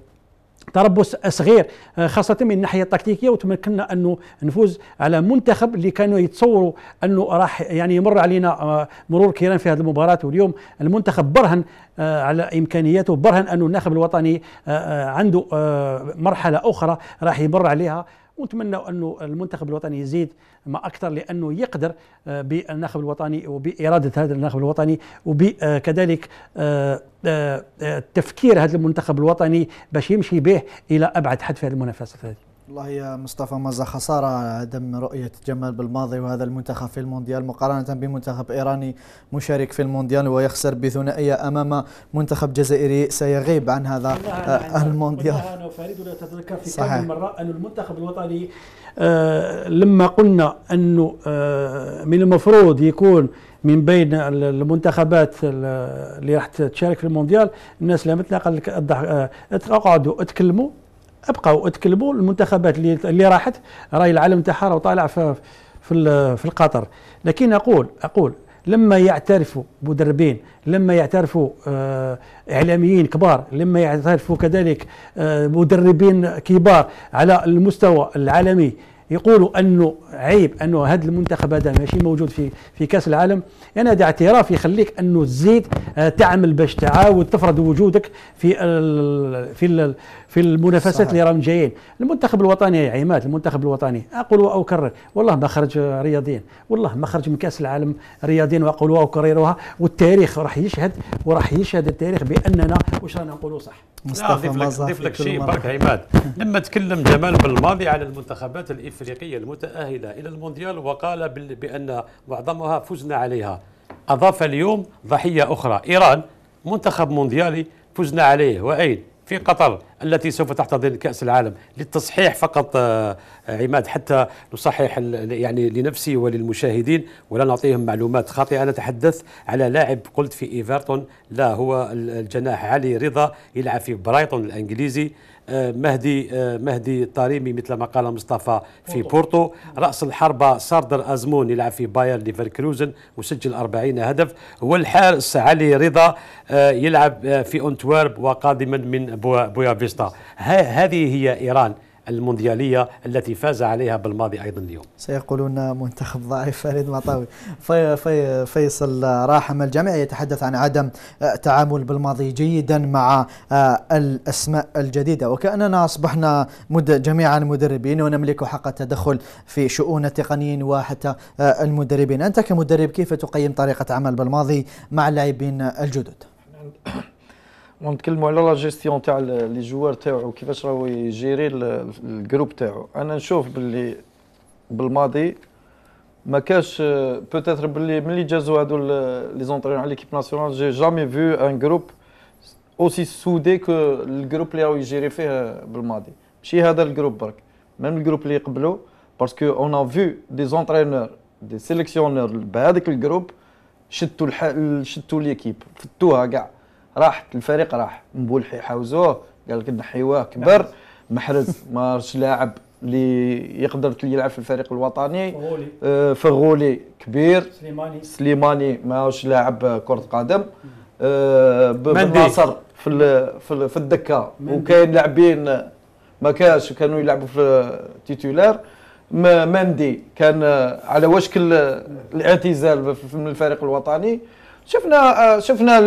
تربص صغير آه، خاصة من الناحية التكتيكية وتمكنا أنه نفوز على منتخب اللي كانوا يتصوروا أنه راح يعني يمر علينا آه، مرور كيران في هذه المباراة واليوم المنتخب برهن آه، على إمكانياته برهن أنه الناخب الوطني عنده مرحلة أخرى راح يمر عليها ونتمنى انه المنتخب الوطني يزيد ما اكثر لانه يقدر آه، بالناخب الوطني وباراده هذا الناخب الوطني وبكذلك آه، آه، تفكير هذا المنتخب الوطني باش يمشي به الى ابعد حد في هذه المنافسة هذه والله يا مصطفى مزا خسارة عدم رؤية جمال بالماضي وهذا المنتخب في المونديال مقارنة بمنتخب إيراني مشارك في المونديال ويخسر بثنائية أمام منتخب جزائري سيغيب عن هذا المونديال أنا فريد ولا تتذكر في صحيح. كم مرة أن المنتخب الوطني آه لما قلنا أنه آه من المفروض يكون من بين المنتخبات اللي راح تشارك في المونديال الناس لما تلاقى لك اقعدوا آه، اتكلموا ابقوا اتكلموا المنتخبات اللي اللي راحت راي العالم تاعها راه طالع في في في القطر لكن اقول اقول لما يعترفوا مدربين لما يعترفوا آه اعلاميين كبار لما يعترفوا كذلك آه مدربين كبار على المستوى العالمي يقولوا انه عيب انه هذا المنتخب هذا ماشي موجود في في كاس العالم يعني هذا اعتراف يخليك انه تزيد آه، تعمل باش تعاود تفرض وجودك في في في المنافسات اللي راهم جايين المنتخب الوطني يا عماد المنتخب الوطني اقول واكرر والله ما خرج رياضيا والله ما خرج من كاس العالم رياضيا واقول واكررها والتاريخ راح يشهد وراح يشهد التاريخ باننا واش رانا نقولوا صح مصطفى مازح في لك شيء برك عماد لما تكلم جمال بالماضي على المنتخبات الافريقيه المتاهله الى المونديال وقال بان معظمها فزنا عليها اضاف اليوم ضحيه اخرى ايران منتخب مونديالي فزنا عليه واين في قطر التي سوف تحتضن كأس العالم للتصحيح فقط آه، عماد حتى نصحح يعني لنفسي وللمشاهدين ولا نعطيهم معلومات خاطئة نتحدث على لاعب قلت في إيفرتون لا هو الجناح علي رضا يلعب في برايتون الإنجليزي آه، مهدي آه، مهدي الطريمي مثل ما قال مصطفى في بورتو راس الحربه ساردر ازمون يلعب في باير ليفركروزن وسجل 40 هدف والحارس علي رضا آه، يلعب في انتويرب وقادما من بويا فيستا هذه هي ايران المونديالية التي فاز عليها بالماضي أيضا اليوم سيقولون منتخب ضعيف فريد مطاوي في في فيصل راحم الجميع يتحدث عن عدم تعامل بالماضي جيدا مع الأسماء الجديدة وكأننا أصبحنا جميعا مدربين ونملك حق التدخل في شؤون التقنيين وحتى المدربين أنت كمدرب كيف تقيم طريقة عمل بالماضي مع اللاعبين الجدد؟ ونتكلموا على لا جيستيون تاع لي جوار تاعو كيفاش راهو يجيري الجروب تاعو انا نشوف باللي بالماضي ما كاش بوتيتر باللي ملي جازو هادو لي زونترينور على ليكيب ناسيونال جي جامي فيو ان جروب اوسي سودي كو الجروب اللي راهو يجيري فيه بالماضي ماشي هذا الجروب برك ميم الجروب اللي قبلو باسكو اون ا فيو دي زونترينور دي سيليكسيونور بهذاك الجروب الح... شتوا ليكيب فتوها كاع راح الفريق راح مبولحي حاوزوه قال لك نحيوه كبر نعم. محرز ما لاعب اللي يقدر يلعب في الفريق الوطني فغولي آه، كبير سليماني سليماني ماهوش لاعب كره قدم آه في في, في الدكه وكاين لاعبين ما كانش كانوا يلعبوا في تيتولار مندي كان على وشك الاعتزال من الفريق الوطني شفنا آه، شفنا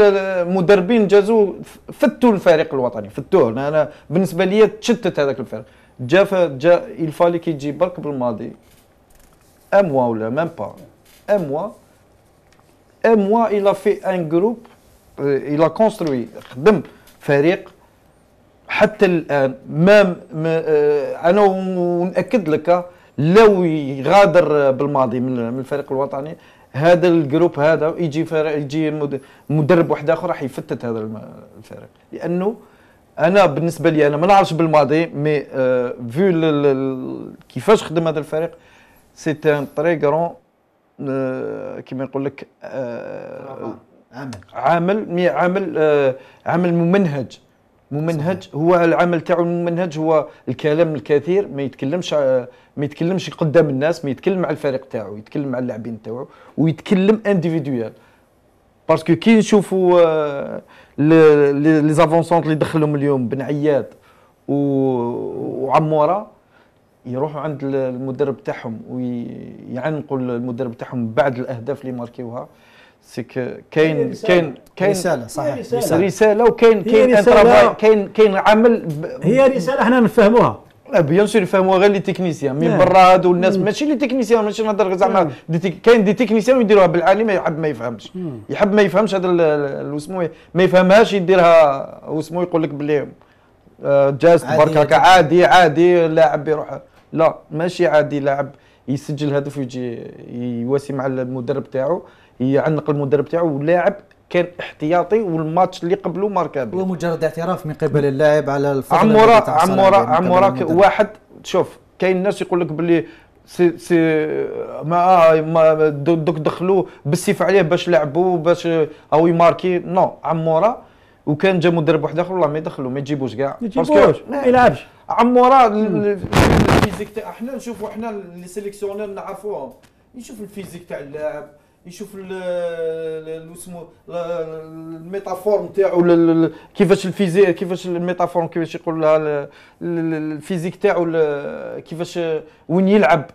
مدربين جازو فتوا الفريق الوطني فتوه انا بالنسبه لي تشتت هذاك الفريق جا جا الفالي كي يجي برك بالماضي ان موا ولا ميم با ان موا ان موا الى في ان جروب الى كونستروي خدم فريق حتى الان ما آه، انا وناكد لك لو يغادر بالماضي من الفريق الوطني هذا الجروب هذا يجي فريق يجي مدرب واحد اخر راح يفتت هذا الفريق لانه انا بالنسبه لي انا ما نعرفش بالماضي مي فيو آه، كيفاش خدم هذا الفريق سي ان تري غرون كيما نقول لك آه، عامل عامل عامل آه، عامل ممنهج ممنهج هو العمل تاعو الممنهج هو الكلام الكثير ما يتكلمش ما يتكلمش قدام الناس ما يتكلم مع الفريق تاعو يتكلم مع اللاعبين تاعو ويتكلم انديفيدويال باسكو كي نشوفوا لي زافونسونت اللي دخلهم اليوم بن عياد وعموره يروحوا عند المدرب تاعهم ويعنقوا المدرب تاعهم بعد الاهداف اللي ماركيوها سي كاين كاين كاين رساله صحيح رساله, رسالة وكاين كاين كاين كاين عمل ب... هي رساله حنا نفهموها آه، بيان سور يفهموها غير لي تكنيسيان من نعم. برا هادو الناس نعم. ماشي لي تكنيسيان ماشي نهضر زعما نعم. كاين دي تكنيسيان يديروها بالعالي ما يحب ما يفهمش يحب ما يفهمش هذا وسمو إيه؟ ما يفهمهاش يديرها وسمو يقول لك بلي آه، جاست برك هكا عادي عادي لاعب يروح لا ماشي عادي لاعب يسجل هدف ويجي يواسي مع المدرب تاعو يعنق المدرب تاعو واللاعب كان احتياطي والماتش اللي قبله ماركا هو مجرد اعتراف من قبل اللاعب على الفضل عمورا عمورا عمورا واحد شوف كاين ناس يقول لك باللي سي سي ما آه ما دوك دخلوا بالسيف عليه باش لعبوا باش آه، او يماركي نو عمورا وكان جا مدرب واحد اخر والله ما يدخلوا ما يجيبوش كاع ما يجيبوش ما يلعبش عمورا الفيزيك تاع احنا نشوفوا احنا لي سيليكسيونير نعرفوهم نشوف الفيزيك تاع اللاعب يشوف اسمه الميتافور نتاعو كيفاش الفيزياء كيفاش الميتافور كيفاش يقول لها الفيزيك تاعو كيفاش وين يلعب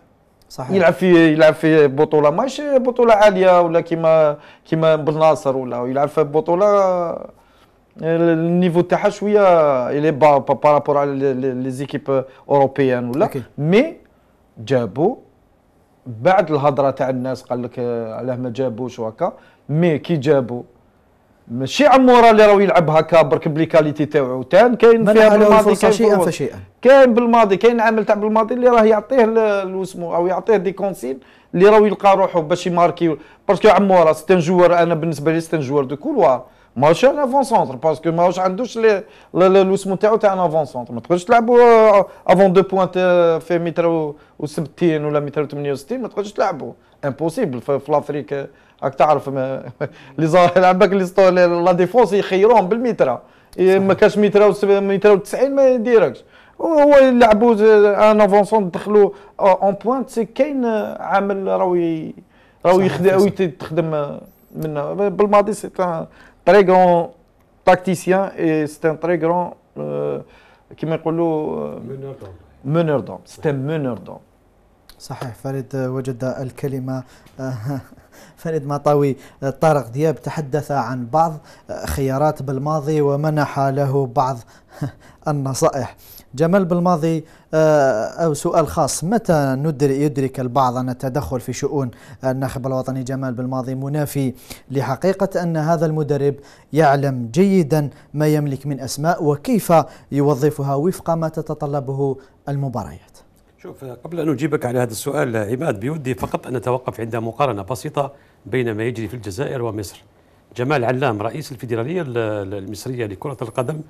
صحيح يلعب في يلعب في بطوله ماشي بطوله عاليه ولا كيما كيما بالناصر ولا يلعب في بطوله النيفو تاعها شويه الي با بارابور على لي زيكيب اوروبيان ولا مي جابوا بعد الهضره تاع الناس قال لك علاه ما جابوش وهكا مي كي جابو ماشي عمورا اللي راهو يلعب هكا برك بلي كاليتي تاعو تان كاين فيها بالماضي كاين شيئا فشيئا كاين بالماضي كاين عامل تاع بالماضي اللي راه يعطيه اسمه او يعطيه دي كونسيل اللي راهو يلقى روحه باش يماركي باسكو عمورا سيتان جوار انا بالنسبه لي سيتان جوار دو كولوار ماهوش ان افون سونتر باسكو ماهوش عندوش لوسمو تاعو تاع ان افون سونتر ما تقدرش تلعبوا افون دو بوانت في متر و70 ولا متر و68 ما تقدرش تلعبوا امبوسيبل في لافريك راك تعرف لي لعبك لي لا ديفونس يخيروهم بالميترا ما كاش متر متر و90 ما يديركش هو يلعبوا ان افونسون دخلوا اون بوانت سي كاين عامل راهو راهو يخدم تخدم من بالماضي سي تري غرون تاكتيسيان اي c'est un très كيما يقولوا مونور دوم منور دوم سيتي دوم صحيح فريد وجد الكلمه فريد مطاوي طارق دياب تحدث عن بعض خيارات بالماضي ومنح له بعض النصائح جمال بالماضي آه، أو سؤال خاص متى يدرك البعض أن التدخل في شؤون الناخب الوطني جمال بالماضي منافي لحقيقة أن هذا المدرب يعلم جيدا ما يملك من أسماء وكيف يوظفها وفق ما تتطلبه المباريات شوف قبل أن أجيبك على هذا السؤال عماد بيودي فقط أن نتوقف عند مقارنة بسيطة بين ما يجري في الجزائر ومصر جمال علام رئيس الفيدرالية المصرية لكرة القدم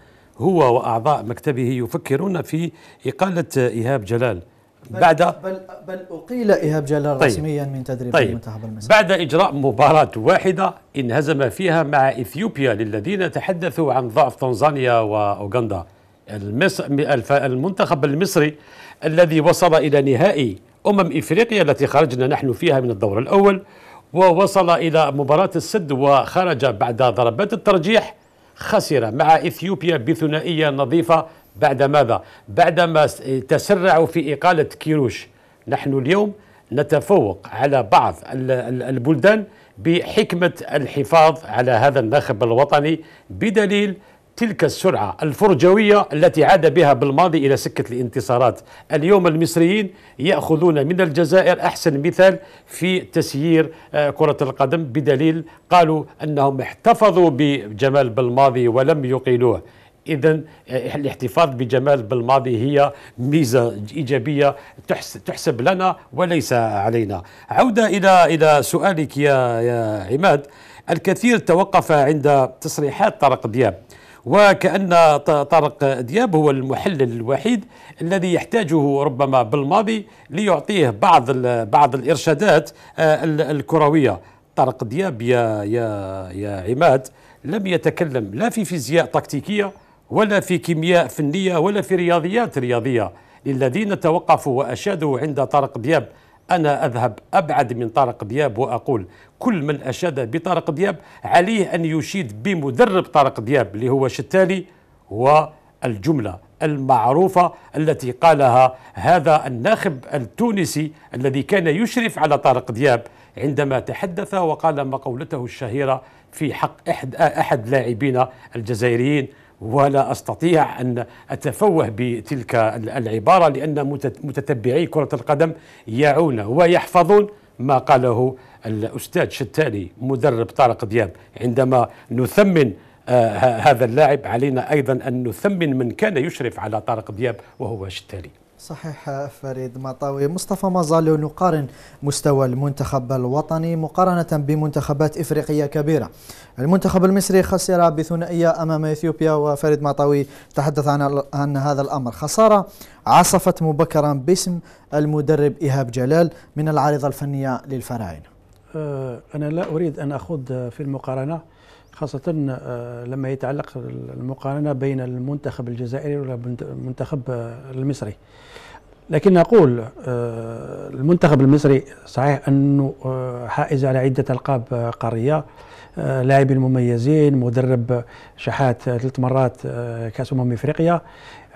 هو واعضاء مكتبه يفكرون في اقاله ايهاب جلال بل بعد بل بل اقيل ايهاب جلال طيب رسميا من تدريب طيب المنتخب المصري بعد اجراء مباراه واحده انهزم فيها مع اثيوبيا للذين تحدثوا عن ضعف تنزانيا واوغندا المنتخب المصري الذي وصل الى نهائي امم افريقيا التي خرجنا نحن فيها من الدور الاول ووصل الى مباراه السد وخرج بعد ضربات الترجيح خسر مع إثيوبيا بثنائية نظيفة بعد ماذا؟ بعدما تسرعوا في إقالة كيروش نحن اليوم نتفوق على بعض البلدان بحكمة الحفاظ على هذا الناخب الوطني بدليل تلك السرعة الفرجوية التي عاد بها بالماضي إلى سكة الانتصارات اليوم المصريين يأخذون من الجزائر أحسن مثال في تسيير آه، كرة القدم بدليل قالوا أنهم احتفظوا بجمال بالماضي ولم يقيلوه اذا آه، الاحتفاظ بجمال بالماضي هي ميزه ايجابيه تحسب لنا وليس علينا عوده الى الى سؤالك يا يا عماد الكثير توقف عند تصريحات طارق دياب وكأن طارق دياب هو المحلل الوحيد الذي يحتاجه ربما بالماضي ليعطيه بعض بعض الارشادات آه، الكرويه طارق دياب يا يا يا عماد لم يتكلم لا في فيزياء تكتيكيه ولا في كيمياء فنيه ولا في رياضيات رياضيه للذين توقفوا واشادوا عند طارق دياب أنا أذهب أبعد من طارق دياب وأقول كل من أشاد بطارق دياب عليه أن يشيد بمدرب طارق دياب اللي هو شتالي والجملة المعروفة التي قالها هذا الناخب التونسي الذي كان يشرف على طارق دياب عندما تحدث وقال مقولته الشهيرة في حق أحد, أحد لاعبين الجزائريين ولا استطيع ان اتفوه بتلك العباره لان متتبعي كره القدم يعون ويحفظون ما قاله الاستاذ شتالي مدرب طارق دياب عندما نثمن آه هذا اللاعب علينا ايضا ان نثمن من كان يشرف على طارق دياب وهو شتالي صحيح فريد مطاوي مصطفى ما زال نقارن مستوى المنتخب الوطني مقارنة بمنتخبات إفريقية كبيرة المنتخب المصري خسر بثنائية أمام إثيوبيا وفريد مطاوي تحدث عن, عن هذا الأمر خسارة عصفت مبكرا باسم المدرب إيهاب جلال من العارضة الفنية للفراعنة أه، أنا لا أريد أن أخوض في المقارنة خاصة آه، لما يتعلق المقارنة بين المنتخب الجزائري والمنتخب آه، المصري لكن نقول آه، المنتخب المصري صحيح أنه حائز على عدة ألقاب قارية لاعبين مميزين مدرب شحات ثلاث مرات كأس أمم إفريقيا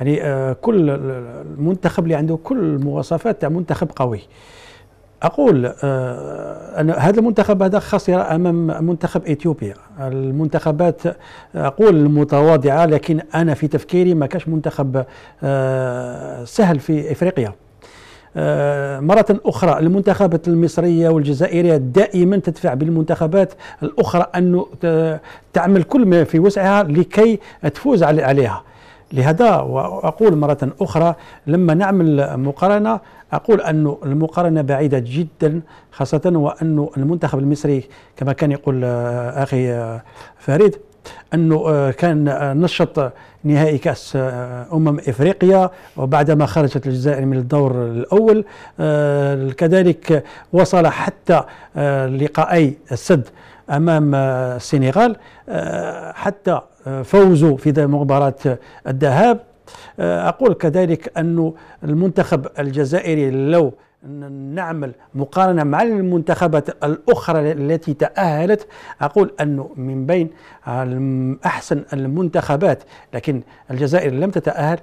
يعني كل المنتخب اللي عنده كل المواصفات تاع منتخب قوي اقول آه، ان هذا المنتخب هذا خسر امام منتخب اثيوبيا المنتخبات آه، اقول متواضعه لكن انا في تفكيري ما كاش منتخب آه، سهل في افريقيا مرة أخرى المنتخبات المصرية والجزائرية دائما تدفع بالمنتخبات الأخرى أنه تعمل كل ما في وسعها لكي تفوز عليها لهذا وأقول مرة أخرى لما نعمل مقارنة أقول انه المقارنة بعيدة جدا خاصة وأن المنتخب المصري كما كان يقول آه، أخي آه، فريد انه آه، كان نشط نهائي كاس امم افريقيا وبعدما خرجت الجزائر من الدور الاول كذلك وصل حتى لقائي السد امام السنغال حتى فوزوا في مباراه الذهاب آه، أقول كذلك أن المنتخب الجزائري لو نعمل مقارنة مع المنتخبات الأخرى التي تأهلت أقول أنه من بين أحسن المنتخبات لكن الجزائر لم تتأهل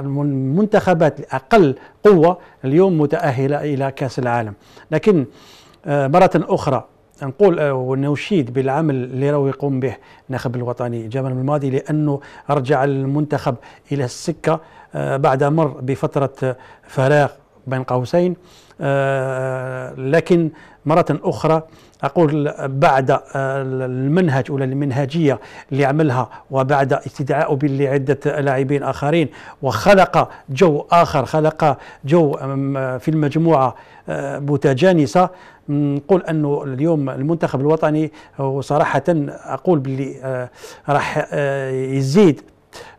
المنتخبات الأقل قوة اليوم متأهلة إلى كأس العالم لكن آه، مرة أخرى نقول آه، ونشيد بالعمل اللي راهو يقوم به الناخب الوطني جمال الماضي لانه رجع المنتخب الى السكه آه، بعد مر بفتره آه، فراغ بين قوسين لكن مرة أخرى أقول بعد المنهج ولا المنهجية اللي عملها وبعد استدعائه لعدة لاعبين آخرين وخلق جو آخر خلق جو في المجموعة متجانسة نقول انه اليوم المنتخب الوطني وصراحه اقول باللي آه، راح آه، يزيد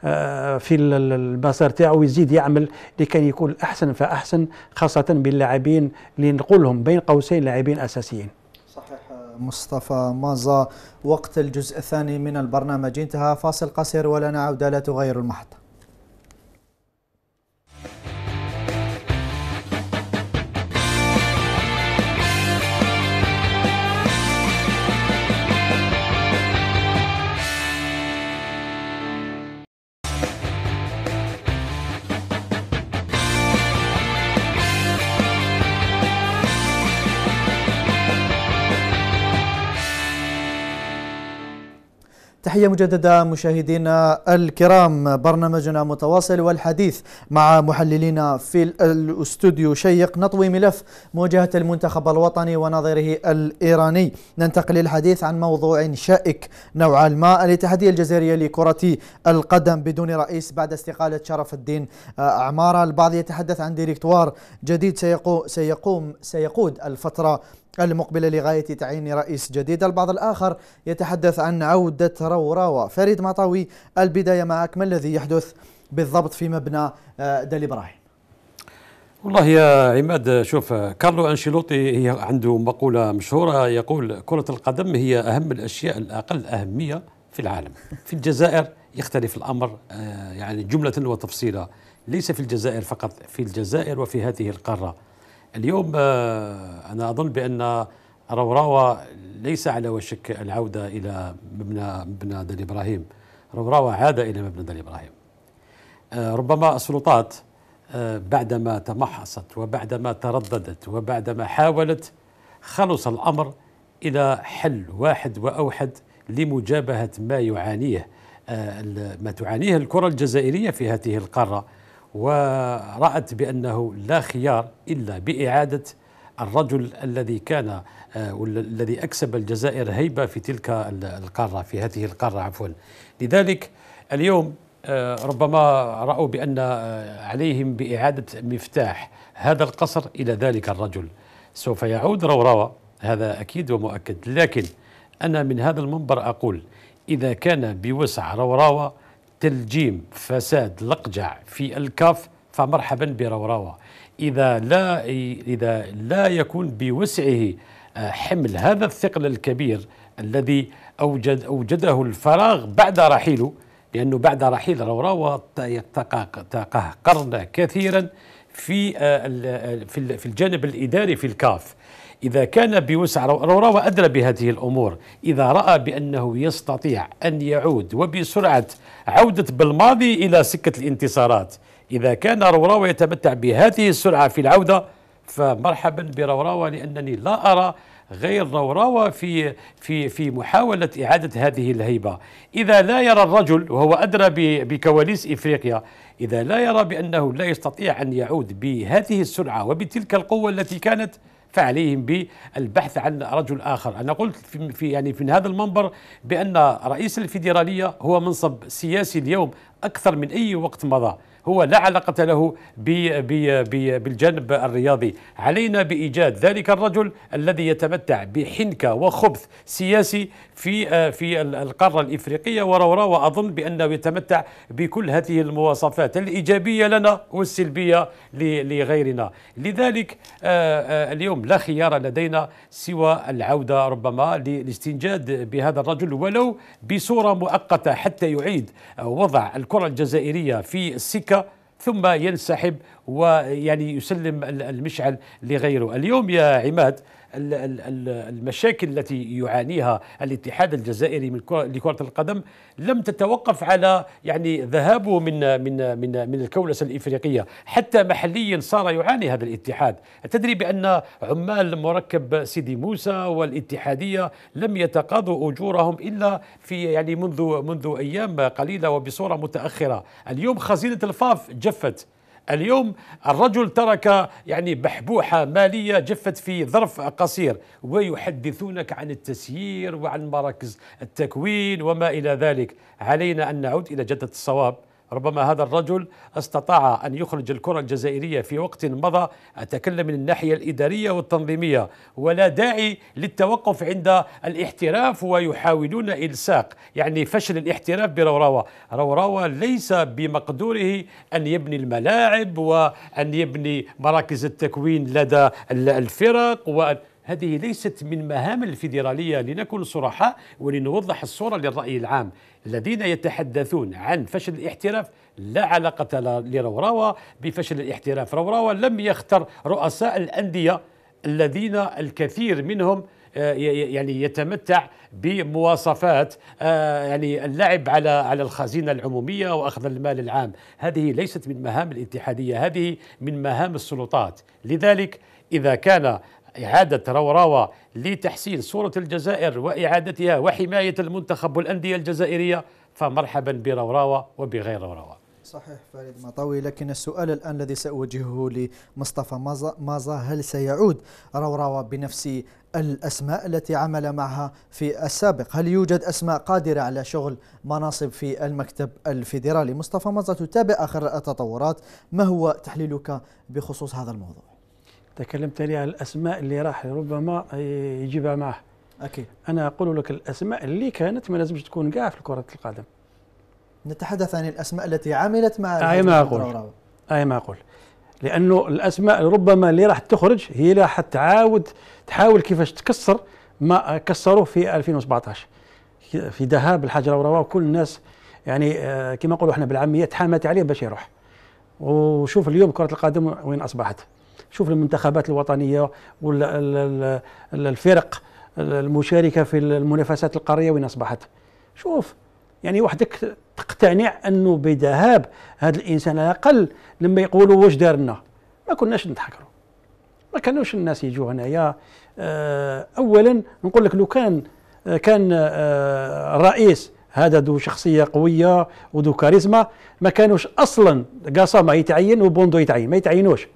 آه، في البصر تاعو يزيد يعمل لكي يكون احسن فاحسن خاصه باللاعبين اللي نقولهم بين قوسين لاعبين اساسيين صحيح مصطفى مازا وقت الجزء الثاني من البرنامج انتهى فاصل قصير ولا نعود لا تغير المحطه تحية مجددة مشاهدينا الكرام برنامجنا متواصل والحديث مع محللينا في الاستوديو شيق نطوي ملف مواجهة المنتخب الوطني ونظيره الإيراني ننتقل للحديث عن موضوع شائك نوعا ما الاتحادية الجزائرية لكرة القدم بدون رئيس بعد استقالة شرف الدين آه، عمارة البعض يتحدث عن ديريكتوار جديد سيقوم سيقود الفترة المقبلة لغاية تعيين رئيس جديد البعض الآخر يتحدث عن عودة روراوا فريد مطاوي البداية معك ما الذي يحدث بالضبط في مبنى آه، دال إبراهيم والله يا عماد شوف كارلو انشيلوتي هي عنده مقولة مشهورة يقول كرة القدم هي أهم الأشياء الأقل أهمية في العالم في الجزائر يختلف الأمر آه، يعني جملة وتفصيلا ليس في الجزائر فقط في الجزائر وفي هذه القارة اليوم آه، أنا أظن بأن روراوا ليس على وشك العودة إلى مبنى مبنى دالي إبراهيم روراوا عاد إلى مبنى دالي إبراهيم آه، ربما السلطات آه، بعدما تمحصت وبعدما ترددت وبعدما حاولت خلص الأمر إلى حل واحد وأوحد لمجابهة ما يعانيه ما تعانيه الكرة الجزائرية في هذه القارة ورأت بأنه لا خيار إلا بإعادة الرجل الذي كان آه، الذي أكسب الجزائر هيبة في تلك القارة في هذه القارة عفوا لذلك اليوم آه، ربما رأوا بأن آه، عليهم بإعادة مفتاح هذا القصر إلى ذلك الرجل سوف يعود روروة هذا أكيد ومؤكد لكن أنا من هذا المنبر أقول إذا كان بوسع روراوة تلجيم فساد لقجع في الكاف فمرحبا بروروا إذا لا إذا لا يكون بوسعه آه، حمل هذا الثقل الكبير الذي أوجد أوجده الفراغ بعد رحيله لأنه بعد رحيل روراوا تقهقرنا كثيرا في آه، آه، في الجانب الإداري في الكاف إذا كان بوسع روى أدرى بهذه الأمور إذا رأى بأنه يستطيع أن يعود وبسرعة عودة بالماضي إلى سكة الانتصارات إذا كان روراوا يتمتع بهذه السرعة في العودة فمرحبا بروراوا لأنني لا أرى غير روراوا في في في محاولة إعادة هذه الهيبة إذا لا يرى الرجل وهو أدرى بكواليس إفريقيا إذا لا يرى بأنه لا يستطيع أن يعود بهذه السرعة وبتلك القوة التي كانت فعليهم بالبحث عن رجل آخر أنا قلت في يعني في هذا المنبر بأن رئيس الفيدرالية هو منصب سياسي اليوم أكثر من أي وقت مضى هو لا علاقة له بي بي بي بالجانب الرياضي علينا بإيجاد ذلك الرجل الذي يتمتع بحنكة وخبث سياسي في آه، في القارة الإفريقية وراورا وأظن بأنه يتمتع بكل هذه المواصفات الإيجابية لنا والسلبية لغيرنا لذلك آه، آه، اليوم لا خيار لدينا سوى العودة ربما للاستنجاد بهذا الرجل ولو بصورة مؤقتة حتى يعيد وضع الكرة الجزائرية في السكة ثم ينسحب ويعني يسلم المشعل لغيره اليوم يا عماد المشاكل التي يعانيها الاتحاد الجزائري من لكرة القدم لم تتوقف على يعني ذهابه من من من من الكولسة الإفريقية حتى محليا صار يعاني هذا الاتحاد تدري بأن عمال مركب سيدي موسى والاتحادية لم يتقاضوا أجورهم إلا في يعني منذ منذ أيام قليلة وبصورة متأخرة اليوم خزينة الفاف جفت اليوم الرجل ترك يعني بحبوحة مالية جفت في ظرف قصير ويحدثونك عن التسيير وعن مراكز التكوين وما إلى ذلك علينا أن نعود إلى جدة الصواب ربما هذا الرجل استطاع أن يخرج الكرة الجزائرية في وقت مضى أتكلم من الناحية الإدارية والتنظيمية ولا داعي للتوقف عند الاحتراف ويحاولون إلساق يعني فشل الاحتراف بروراوة روراوة ليس بمقدوره أن يبني الملاعب وأن يبني مراكز التكوين لدى الفرق وأن هذه ليست من مهام الفيدرالية لنكون صرحاء ولنوضح الصورة للرأي العام الذين يتحدثون عن فشل الاحتراف لا علاقة لروراوة بفشل الاحتراف روراوة لم يختر رؤساء الأندية الذين الكثير منهم آه، يعني يتمتع بمواصفات آه، يعني اللعب على على الخزينه العموميه واخذ المال العام، هذه ليست من مهام الاتحاديه، هذه من مهام السلطات، لذلك اذا كان إعادة روراوا لتحسين صورة الجزائر وإعادتها وحماية المنتخب والأندية الجزائرية فمرحبا بروراوة وبغير روراوة صحيح فريد مطوي لكن السؤال الآن الذي سأوجهه لمصطفى مازا هل سيعود روراوة بنفس الأسماء التي عمل معها في السابق هل يوجد أسماء قادرة على شغل مناصب في المكتب الفيدرالي مصطفى مازا تتابع آخر التطورات ما هو تحليلك بخصوص هذا الموضوع تكلمت لي على الاسماء اللي راح ربما يجيبها معه اكيد انا اقول لك الاسماء اللي كانت ما لازمش تكون كاع في كره القدم نتحدث عن الاسماء التي عملت مع اي ما اقول اي ما اقول لانه الاسماء ربما اللي راح تخرج هي اللي راح تعاود تحاول كيفاش تكسر ما كسروه في 2017 في ذهاب الحجر وروا كل الناس يعني آه، كما نقولوا احنا بالعاميه تحامت عليه باش يروح وشوف اليوم كره القدم وين اصبحت شوف المنتخبات الوطنيه والفرق المشاركه في المنافسات القاريه وين اصبحت شوف يعني وحدك تقتنع انه بذهاب هذا الانسان على الاقل لما يقولوا واش دارنا ما كناش نضحكوا ما كانوش الناس يجوا هنايا آه، اولا نقول لك لو كان آه، كان الرئيس آه، هذا ذو شخصيه قويه وذو كاريزما ما كانوش اصلا قاسما يتعين وبوندو يتعين ما يتعينوش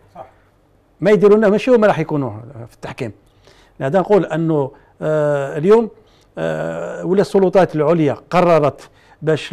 ما يديروا لنا ماشي هما راح يكونوا في التحكيم هذا نقول انه آه اليوم آه ولا السلطات العليا قررت باش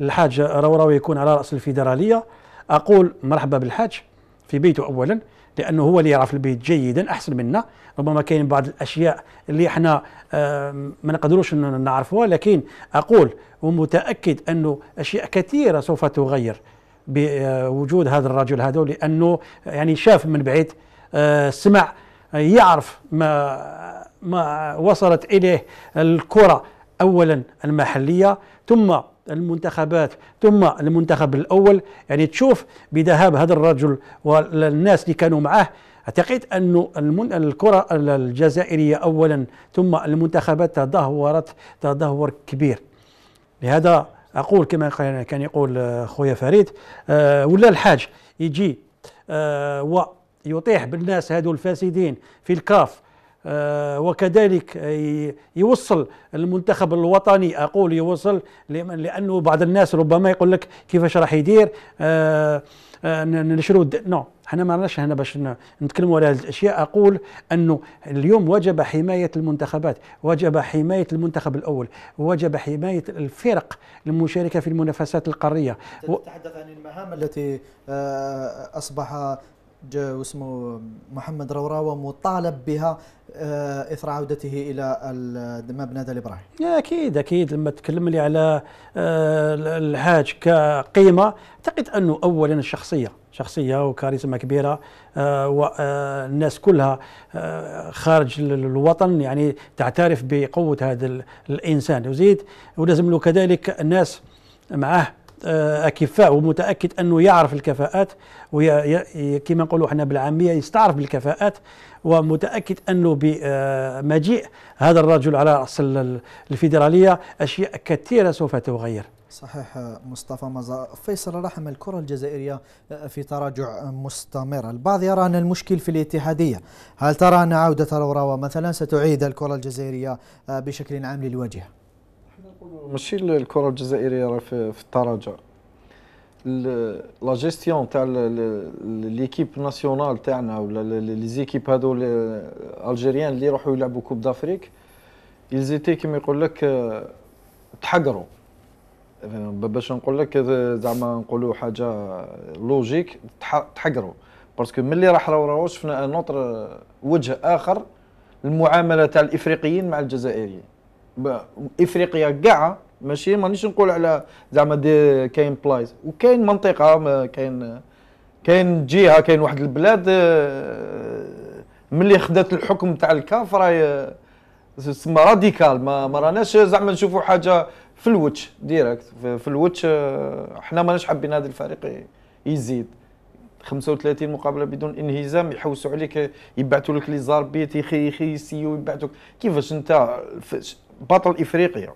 الحاج روراوي يكون على راس الفيدراليه اقول مرحبا بالحاج في بيته اولا لانه هو اللي يعرف البيت جيدا احسن منا ربما كاين بعض الاشياء اللي احنا آه ما نقدروش نعرفوها لكن اقول ومتاكد انه اشياء كثيره سوف تغير بوجود هذا الرجل هذا لانه يعني شاف من بعيد آه، سمع آه، يعرف ما ما وصلت اليه الكره اولا المحليه ثم المنتخبات ثم المنتخب الاول يعني تشوف بذهاب هذا الرجل والناس اللي كانوا معه اعتقد ان الكره الجزائريه اولا ثم المنتخبات تدهورت تدهور كبير لهذا اقول كما كان يقول آه، خويا فريد آه، ولا الحاج يجي آه، ويطيح بالناس هذو الفاسدين في الكاف وكذلك يوصل المنتخب الوطني اقول يوصل لانه بعض الناس ربما يقول لك كيفاش راح يدير أه آه، نشرو نو احنا ما راناش هنا باش نتكلموا على هذه الاشياء اقول انه اليوم وجب حمايه المنتخبات وجب حمايه المنتخب الاول وجب حمايه الفرق المشاركه في المنافسات القاريه تتحدث عن المهام التي آه، اصبح اسمه محمد روراوة مطالب بها آه، اثر عودته الى مبنى دال ابراهيم. اكيد اكيد لما تكلم لي على آه، الحاج كقيمه اعتقد انه اولا الشخصيه شخصيه وكاريزما كبيره آه، والناس كلها خارج الوطن يعني تعترف بقوه هذا الانسان وزيد ولازم له كذلك الناس معه آه، اكفاء ومتاكد انه يعرف الكفاءات وكما نقولوا احنا بالعاميه يستعرف بالكفاءات ومتاكد انه بمجيء هذا الرجل على راس الفيدراليه اشياء كثيره سوف تغير صحيح مصطفى مزا فيصل رحم الكرة الجزائرية في تراجع مستمر البعض يرى أن المشكل في الاتحادية هل ترى أن عودة روراوا مثلا ستعيد الكرة الجزائرية بشكل عام للواجهة ماشي الكره الجزائريه راه في, في التراجع لا جيستيون تاع ليكيب ناسيونال تاعنا ولا لي زيكيب هادو الجيريان اللي يروحوا يلعبوا كوب دافريك يلزيتي كيما يقول لك آه، تحقروا باش نقول لك زعما نقولوا حاجه لوجيك تحقروا باسكو ملي راح راهو شفنا ان اوتر وجه اخر المعامله تاع الافريقيين مع الجزائريين افريقيا كاع ماشي مانيش نقول على زعما دي كاين بلايص وكاين منطقه كاين كاين جهه كاين واحد البلاد آه، ملي خدات الحكم تاع الكاف راهي تسمى آه، راديكال ما, ما راناش زعما نشوفوا حاجه في الوتش ديريكت في الوتش آه، حنا ماناش حابين هذا الفريق يزيد 35 مقابله بدون انهزام يحوسوا عليك يبعثوا لك لي زاربيت يخي يخي يسيو يبعثوك كيفاش انت بطل افريقيا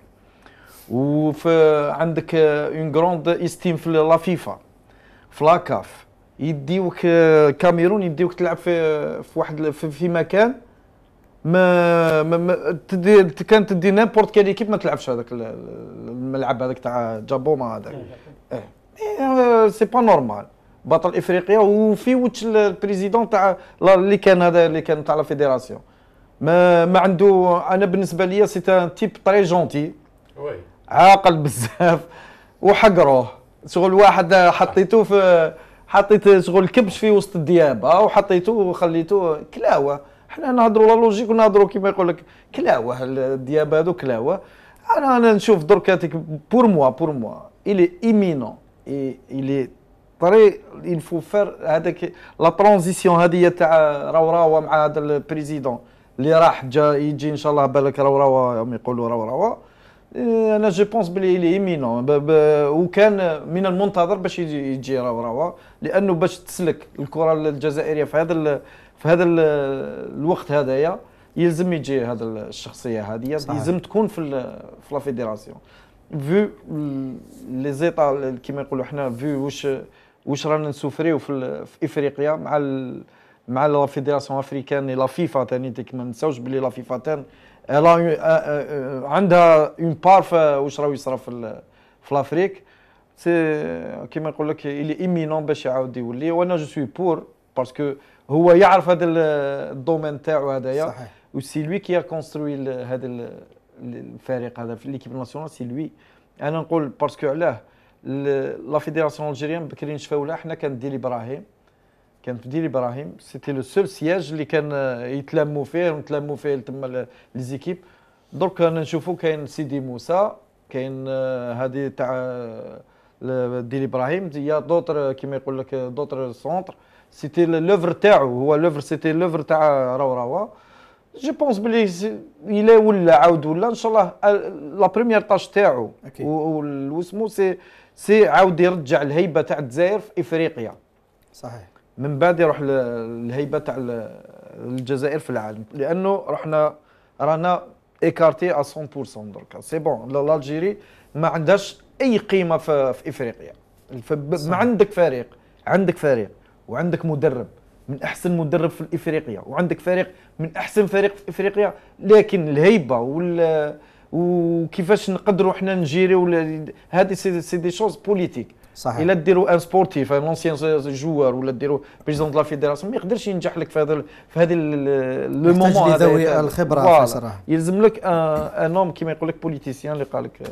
وفي عندك اون غروند استيم في لا فيفا في لا كاف يديوك الكاميرون يديوك تلعب في في واحد في, في مكان ما ما, ما تدي كان تدي نيمبورت كان ايكيب ما تلعبش هذاك الملعب هذاك تاع جابوما هذاك اه سي با نورمال بطل افريقيا وفي وجه البريزيدون تاع اللي كان هذا اللي كان تاع لا فيديراسيون ما ما عنده انا بالنسبه لي سي تيب طري جونتي وي عاقل بزاف وحقروه شغل واحد حطيته في حطيت شغل كبش في وسط الديابه وحطيته وخليته كلاوه حنا نهضروا لا لوجيك ونهضروا كيما يقول لك كلاوه الديابه هذو كلاوه انا انا نشوف درك بور موا بور موا الي ايمينون الي طري il faut faire هذاك لا ترانزيسيون هذه تاع راو راو مع هذا البريزيدون اللي راح جا يجي ان شاء الله بالك راه روا هم يقولوا راه روا إيه، انا جو بونس بلي لي وكان من المنتظر باش يجي راه روا لانه باش تسلك الكره الجزائريه في هذا في هذا الوقت هذايا يلزم يجي هذا الشخصيه هذه يلزم تكون في في لا فيديراسيون في لي زيطا كيما يقولوا حنا في واش واش رانا نسوفريو في افريقيا مع مع لا فيدراسيون افريكان لا فيفا ثاني ما ننساوش بلي لا فيفا تان عندها اون بار واش راه يصرا في في لافريك سي كيما نقول لك اللي ايمينون باش يعاود يولي وانا جو سوي بور باسكو هو يعرف هذا الدومين تاعو هذايا سي لوي كي كونستروي هذا الفريق هذا في ليكيب ناسيونال سي لوي انا نقول باسكو علاه لا فيدراسيون الجيريان بكري نشفاو حنا كان ديل ابراهيم كان في دير ابراهيم سيتي لو سول سياج اللي كان آه، يتلموا فيه ونتلموا فيه تما لي زيكيب درك نشوفوا كاين سيدي موسى كاين هذه آه، تاع آه، دير ابراهيم هي دوتر كيما يقول لك دوتر سونتر سيتي لوفر تاعو هو لوفر سيتي لوفر تاع راو جو بونس بلي الا ولا عاود ولا ان شاء الله لا بروميير طاش تاعو واسمو سي سي عاود يرجع الهيبه تاع الجزائر في افريقيا صحيح من بعد يروح الهيبه تاع الجزائر في العالم لانه رحنا رانا ايكارتي 100% درك سي بون لالجيري ما عندهاش اي قيمه في, في افريقيا ما عندك فريق عندك فريق وعندك مدرب من احسن مدرب في افريقيا وعندك فريق من احسن فريق في افريقيا لكن الهيبه وال وكيفاش نقدروا حنا نجيريو هذه سي دي شوز بوليتيك صحيح الا ديروا ان سبورتيف ان لونسيان جوار ولا ديروا بريزون دو لا فيديراسيون ما يقدرش ينجح لك في هذا في هذه لو مومون هذا ذوي الخبره صراحه يلزم لك ان اوم كيما يقول لك بوليتيسيان اللي قال لك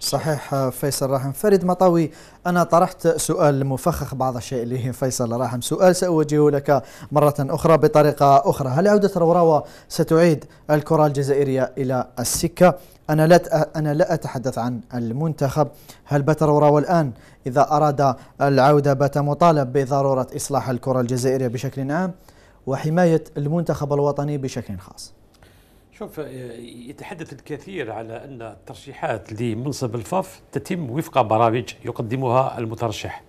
صحيح فيصل راحم فريد مطاوي أنا طرحت سؤال مفخخ بعض الشيء له فيصل راحم سؤال سأوجهه لك مرة أخرى بطريقة أخرى هل عودة روراوا ستعيد الكرة الجزائرية إلى السكة أنا لا أنا لا أتحدث عن المنتخب هل بترورة الآن إذا أراد العودة بات مطالب بضرورة إصلاح الكرة الجزائرية بشكل عام وحماية المنتخب الوطني بشكل خاص شوف يتحدث الكثير على أن الترشيحات لمنصب الفاف تتم وفق برامج يقدمها المترشح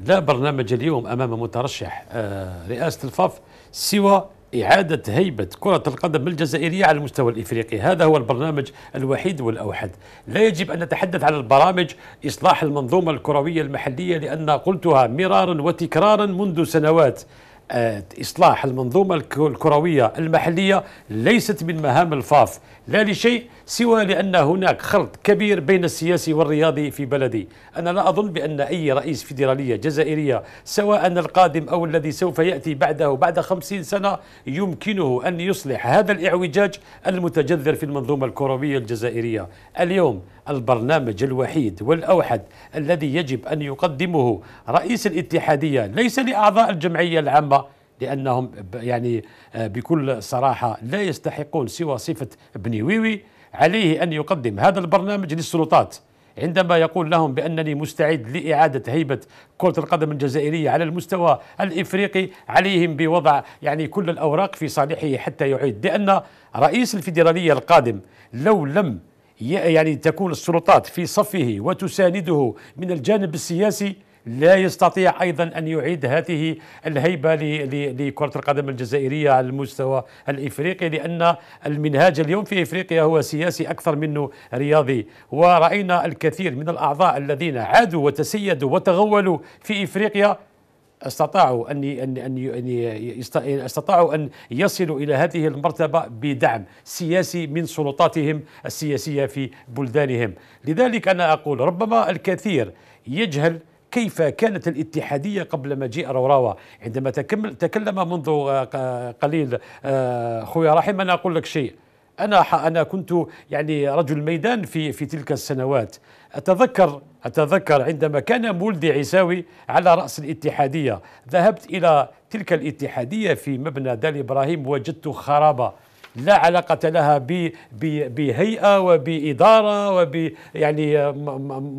لا برنامج اليوم أمام مترشح آه، رئاسة الفاف سوى إعادة هيبة كرة القدم الجزائرية على المستوى الإفريقي هذا هو البرنامج الوحيد والأوحد لا يجب أن نتحدث عن البرامج إصلاح المنظومة الكروية المحلية لأن قلتها مرارا وتكرارا منذ سنوات آه، إصلاح المنظومة الكروية المحلية ليست من مهام الفاف لا لشيء سوى لأن هناك خلط كبير بين السياسي والرياضي في بلدي أنا لا أظن بأن أي رئيس فيدرالية جزائرية سواء القادم أو الذي سوف يأتي بعده بعد خمسين سنة يمكنه أن يصلح هذا الإعوجاج المتجذر في المنظومة الكروية الجزائرية اليوم البرنامج الوحيد والأوحد الذي يجب أن يقدمه رئيس الاتحادية ليس لأعضاء الجمعية العامة لأنهم يعني آه، بكل صراحة لا يستحقون سوى صفة ويوي عليه أن يقدم هذا البرنامج للسلطات عندما يقول لهم بأنني مستعد لإعادة هيبة كرة القدم الجزائرية على المستوى الإفريقي عليهم بوضع يعني كل الأوراق في صالحه حتى يعيد لأن رئيس الفيدرالية القادم لو لم يعني تكون السلطات في صفه وتسانده من الجانب السياسي لا يستطيع أيضا أن يعيد هذه الهيبة لكرة القدم الجزائرية على المستوى الإفريقي لأن المنهاج اليوم في إفريقيا هو سياسي أكثر منه رياضي ورأينا الكثير من الأعضاء الذين عادوا وتسيدوا وتغولوا في إفريقيا استطاعوا ان ان ان استطاعوا ان يصلوا الى هذه المرتبه بدعم سياسي من سلطاتهم السياسيه في بلدانهم، لذلك انا اقول ربما الكثير يجهل كيف كانت الاتحادية قبل مجيء روراوة عندما تكلم منذ آه، قليل آه، خويا رحم أنا أقول لك شيء أنا أنا كنت يعني رجل ميدان في في تلك السنوات أتذكر أتذكر عندما كان مولدي عيساوي على رأس الاتحادية ذهبت إلى تلك الاتحادية في مبنى دال إبراهيم وجدت خرابة لا علاقة لها بهيئة وبإدارة وب يعني آه،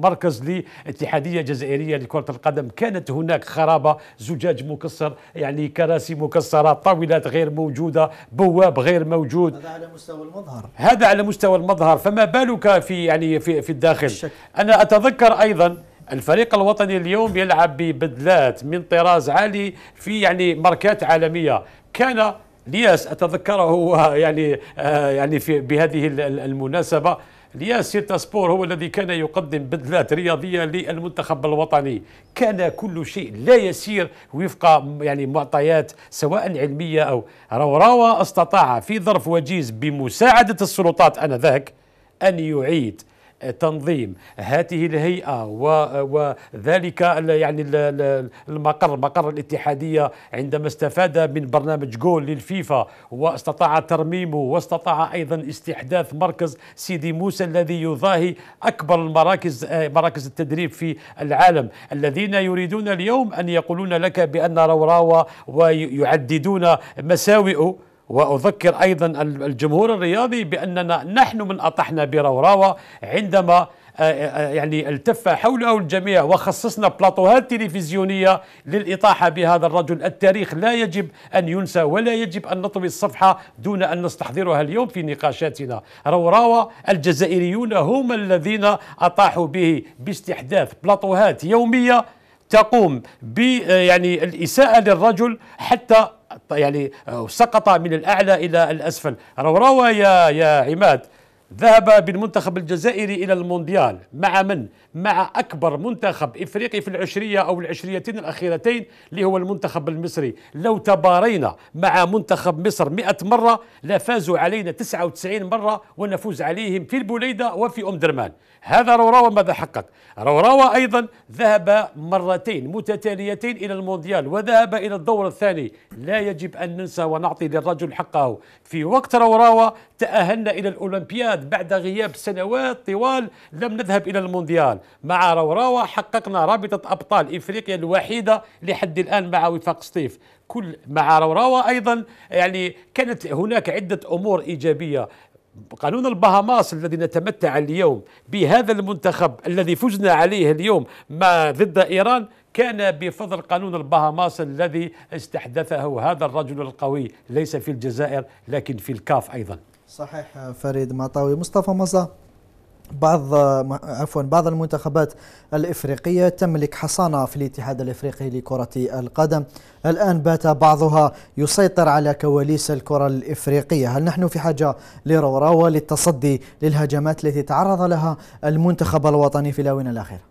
مركز لاتحادية جزائرية لكرة القدم كانت هناك خرابة زجاج مكسر يعني كراسي مكسرة طاولات غير موجودة بواب غير موجود هذا على مستوى المظهر هذا على مستوى المظهر فما بالك في يعني في, في الداخل الشكل. أنا أتذكر أيضا الفريق الوطني اليوم يلعب ببدلات من طراز عالي في يعني ماركات عالمية كان لياس اتذكره يعني آه، يعني في بهذه المناسبه لياس سيتا سبور هو الذي كان يقدم بدلات رياضيه للمنتخب الوطني كان كل شيء لا يسير وفق يعني معطيات سواء علميه او روراوا استطاع في ظرف وجيز بمساعده السلطات انذاك ان يعيد تنظيم هذه الهيئه وذلك يعني المقر مقر الاتحاديه عندما استفاد من برنامج جول للفيفا واستطاع ترميمه واستطاع ايضا استحداث مركز سيدي موسى الذي يضاهي اكبر المراكز آه، مراكز التدريب في العالم الذين يريدون اليوم ان يقولون لك بان روراوا ويعددون مساوئه وأذكر أيضا الجمهور الرياضي بأننا نحن من أطحنا بروراوة عندما آه، آه، آه، يعني التف حوله الجميع وخصصنا بلاطوهات تلفزيونية للإطاحة بهذا الرجل التاريخ لا يجب أن ينسى ولا يجب أن نطوي الصفحة دون أن نستحضرها اليوم في نقاشاتنا روراوا الجزائريون هم الذين أطاحوا به باستحداث بلاطوهات يومية تقوم ب يعني الإساءة للرجل حتى يعني سقط من الأعلى إلى الأسفل روى يا, يا عماد ذهب بالمنتخب الجزائري إلى المونديال مع من؟ مع أكبر منتخب إفريقي في العشرية أو العشريتين الأخيرتين اللي هو المنتخب المصري لو تبارينا مع منتخب مصر 100 مرة لفازوا علينا 99 مرة ونفوز عليهم في البوليدة وفي أم درمان هذا روراوا ماذا حقق روراوا أيضا ذهب مرتين متتاليتين إلى المونديال وذهب إلى الدور الثاني لا يجب أن ننسى ونعطي للرجل حقه في وقت روراوا تأهلنا إلى الأولمبياد بعد غياب سنوات طوال لم نذهب إلى المونديال مع روراوا حققنا رابطة أبطال إفريقيا الوحيدة لحد الآن مع وفاق سطيف كل مع روراوا أيضا يعني كانت هناك عدة أمور إيجابية قانون البهاماس الذي نتمتع اليوم بهذا المنتخب الذي فزنا عليه اليوم ما ضد إيران كان بفضل قانون البهاماس الذي استحدثه هذا الرجل القوي ليس في الجزائر لكن في الكاف أيضا صحيح فريد مطاوي مصطفى مصطفى بعض عفوا بعض المنتخبات الافريقيه تملك حصانه في الاتحاد الافريقي لكره القدم الان بات بعضها يسيطر على كواليس الكره الافريقيه هل نحن في حاجه لروراوه للتصدي للهجمات التي تعرض لها المنتخب الوطني في الاونه الاخيره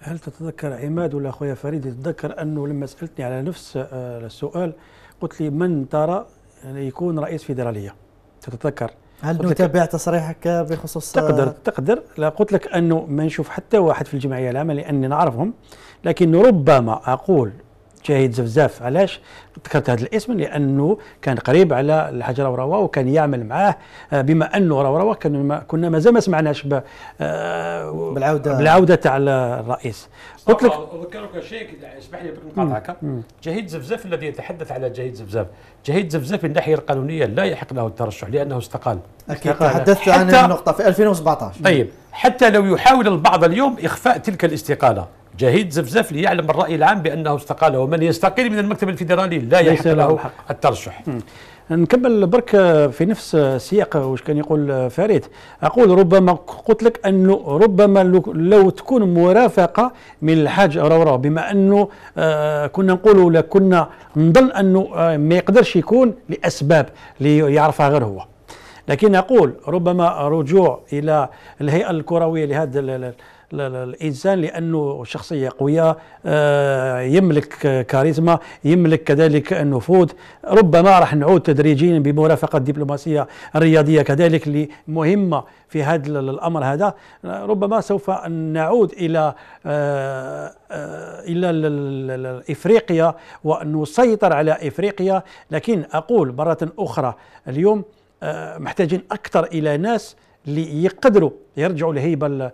هل تتذكر عماد ولا اخويا فريد تتذكر انه لما سالتني على نفس آه، السؤال قلت لي من ترى يكون رئيس فيدراليه تتذكر هل نتابع تصريحك بخصوص آه، تقدر تقدر لا قلت لك انه ما نشوف حتى واحد في الجمعيه العامه لاني نعرفهم لكن ربما اقول جاهد زفزاف علاش ذكرت هذا الاسم لانه كان قريب على الحاج روروه وكان يعمل معاه آه، بما انه كان كنا كنا مازال ما سمعناش آه، بالعوده بالعوده تاع الرئيس قلت لك اذكرك شيء اسمح لي بالمقاطعه جهيد زفزاف الذي يتحدث على جهيد زفزاف جهيد زفزاف من الناحيه القانونيه لا يحق له الترشح لانه استقال اكيد تحدثت عن النقطه في 2017 طيب حتى لو يحاول البعض اليوم اخفاء تلك الاستقاله جهيد زفزاف ليعلم الرأي العام بأنه استقال ومن يستقيل من المكتب الفيدرالي لا يحق له حق. الترشح م. نكمل برك في نفس السياق واش كان يقول فريد اقول ربما قلت لك انه ربما لو تكون مرافقه من الحاج روراو بما انه آه، كنا نقولوا ولا كنا نظن انه آه، ما يقدرش يكون لاسباب اللي يعرفها غير هو لكن اقول ربما رجوع الى الهيئه الكرويه لهذا الانسان لانه شخصيه قويه آه، يملك كاريزما يملك كذلك النفوذ ربما راح نعود تدريجيا بمرافقه الدبلوماسيه الرياضيه كذلك اللي مهمه في هذا الامر هذا ربما سوف نعود الى آه، آه، الى افريقيا وان نسيطر على افريقيا لكن اقول مره اخرى اليوم محتاجين اكثر الى ناس اللي يقدروا يرجعوا لهيبه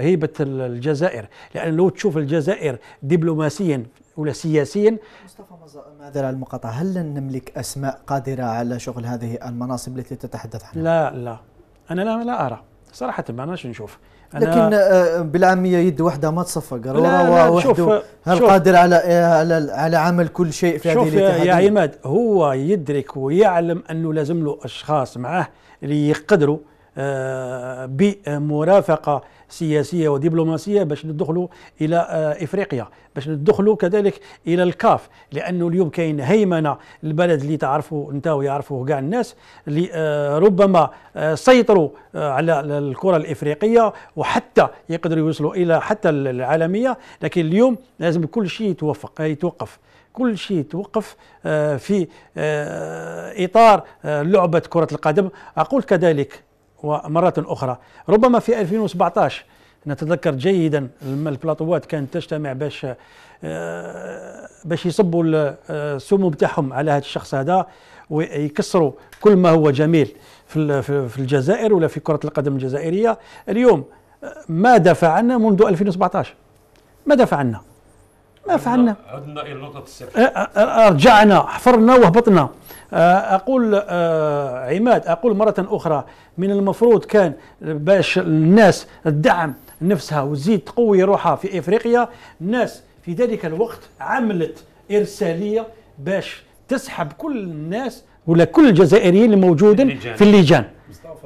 هيبه الجزائر لان لو تشوف الجزائر دبلوماسيا ولا سياسيا مصطفى مازال على المقاطعة هل لن نملك أسماء قادرة على شغل هذه المناصب التي تتحدث عنها؟ لا لا أنا لا, لا أرى صراحة ما أناش نشوف أنا لكن آه، بالعامية يد واحدة ما تصفق لا لا هل شوف قادر على على على عمل كل شيء في هذه الاتحادية يا عماد هو يدرك ويعلم أنه لازم له أشخاص معاه اللي يقدروا آه، بمرافقه سياسيه ودبلوماسيه باش ندخلوا الى آه، افريقيا باش ندخلوا كذلك الى الكاف لانه اليوم كاين هيمنه البلد اللي تعرفوا انت ويعرفوه كاع الناس اللي آه، ربما سيطروا على الكره الافريقيه وحتى يقدروا يوصلوا الى حتى العالميه لكن اليوم لازم كل شيء يتوفق يتوقف كل شيء توقف في اطار لعبه كره القدم اقول كذلك ومرة أخرى ربما في 2017 نتذكر جيدا البلاطوات كانت تجتمع باش آه، باش يصبوا آه، السموم بتاعهم على هذا الشخص هذا ويكسروا كل ما هو جميل في الجزائر ولا في كرة القدم الجزائرية اليوم آه، ما دفعنا منذ 2017 ما دفعنا ما فعلنا عدنا الى نقطه الصفر رجعنا حفرنا وهبطنا اقول عماد اقول مره اخرى من المفروض كان باش الناس تدعم نفسها وتزيد تقوي روحها في افريقيا الناس في ذلك الوقت عملت ارساليه باش تسحب كل الناس ولا كل الجزائريين الموجودين في اللجان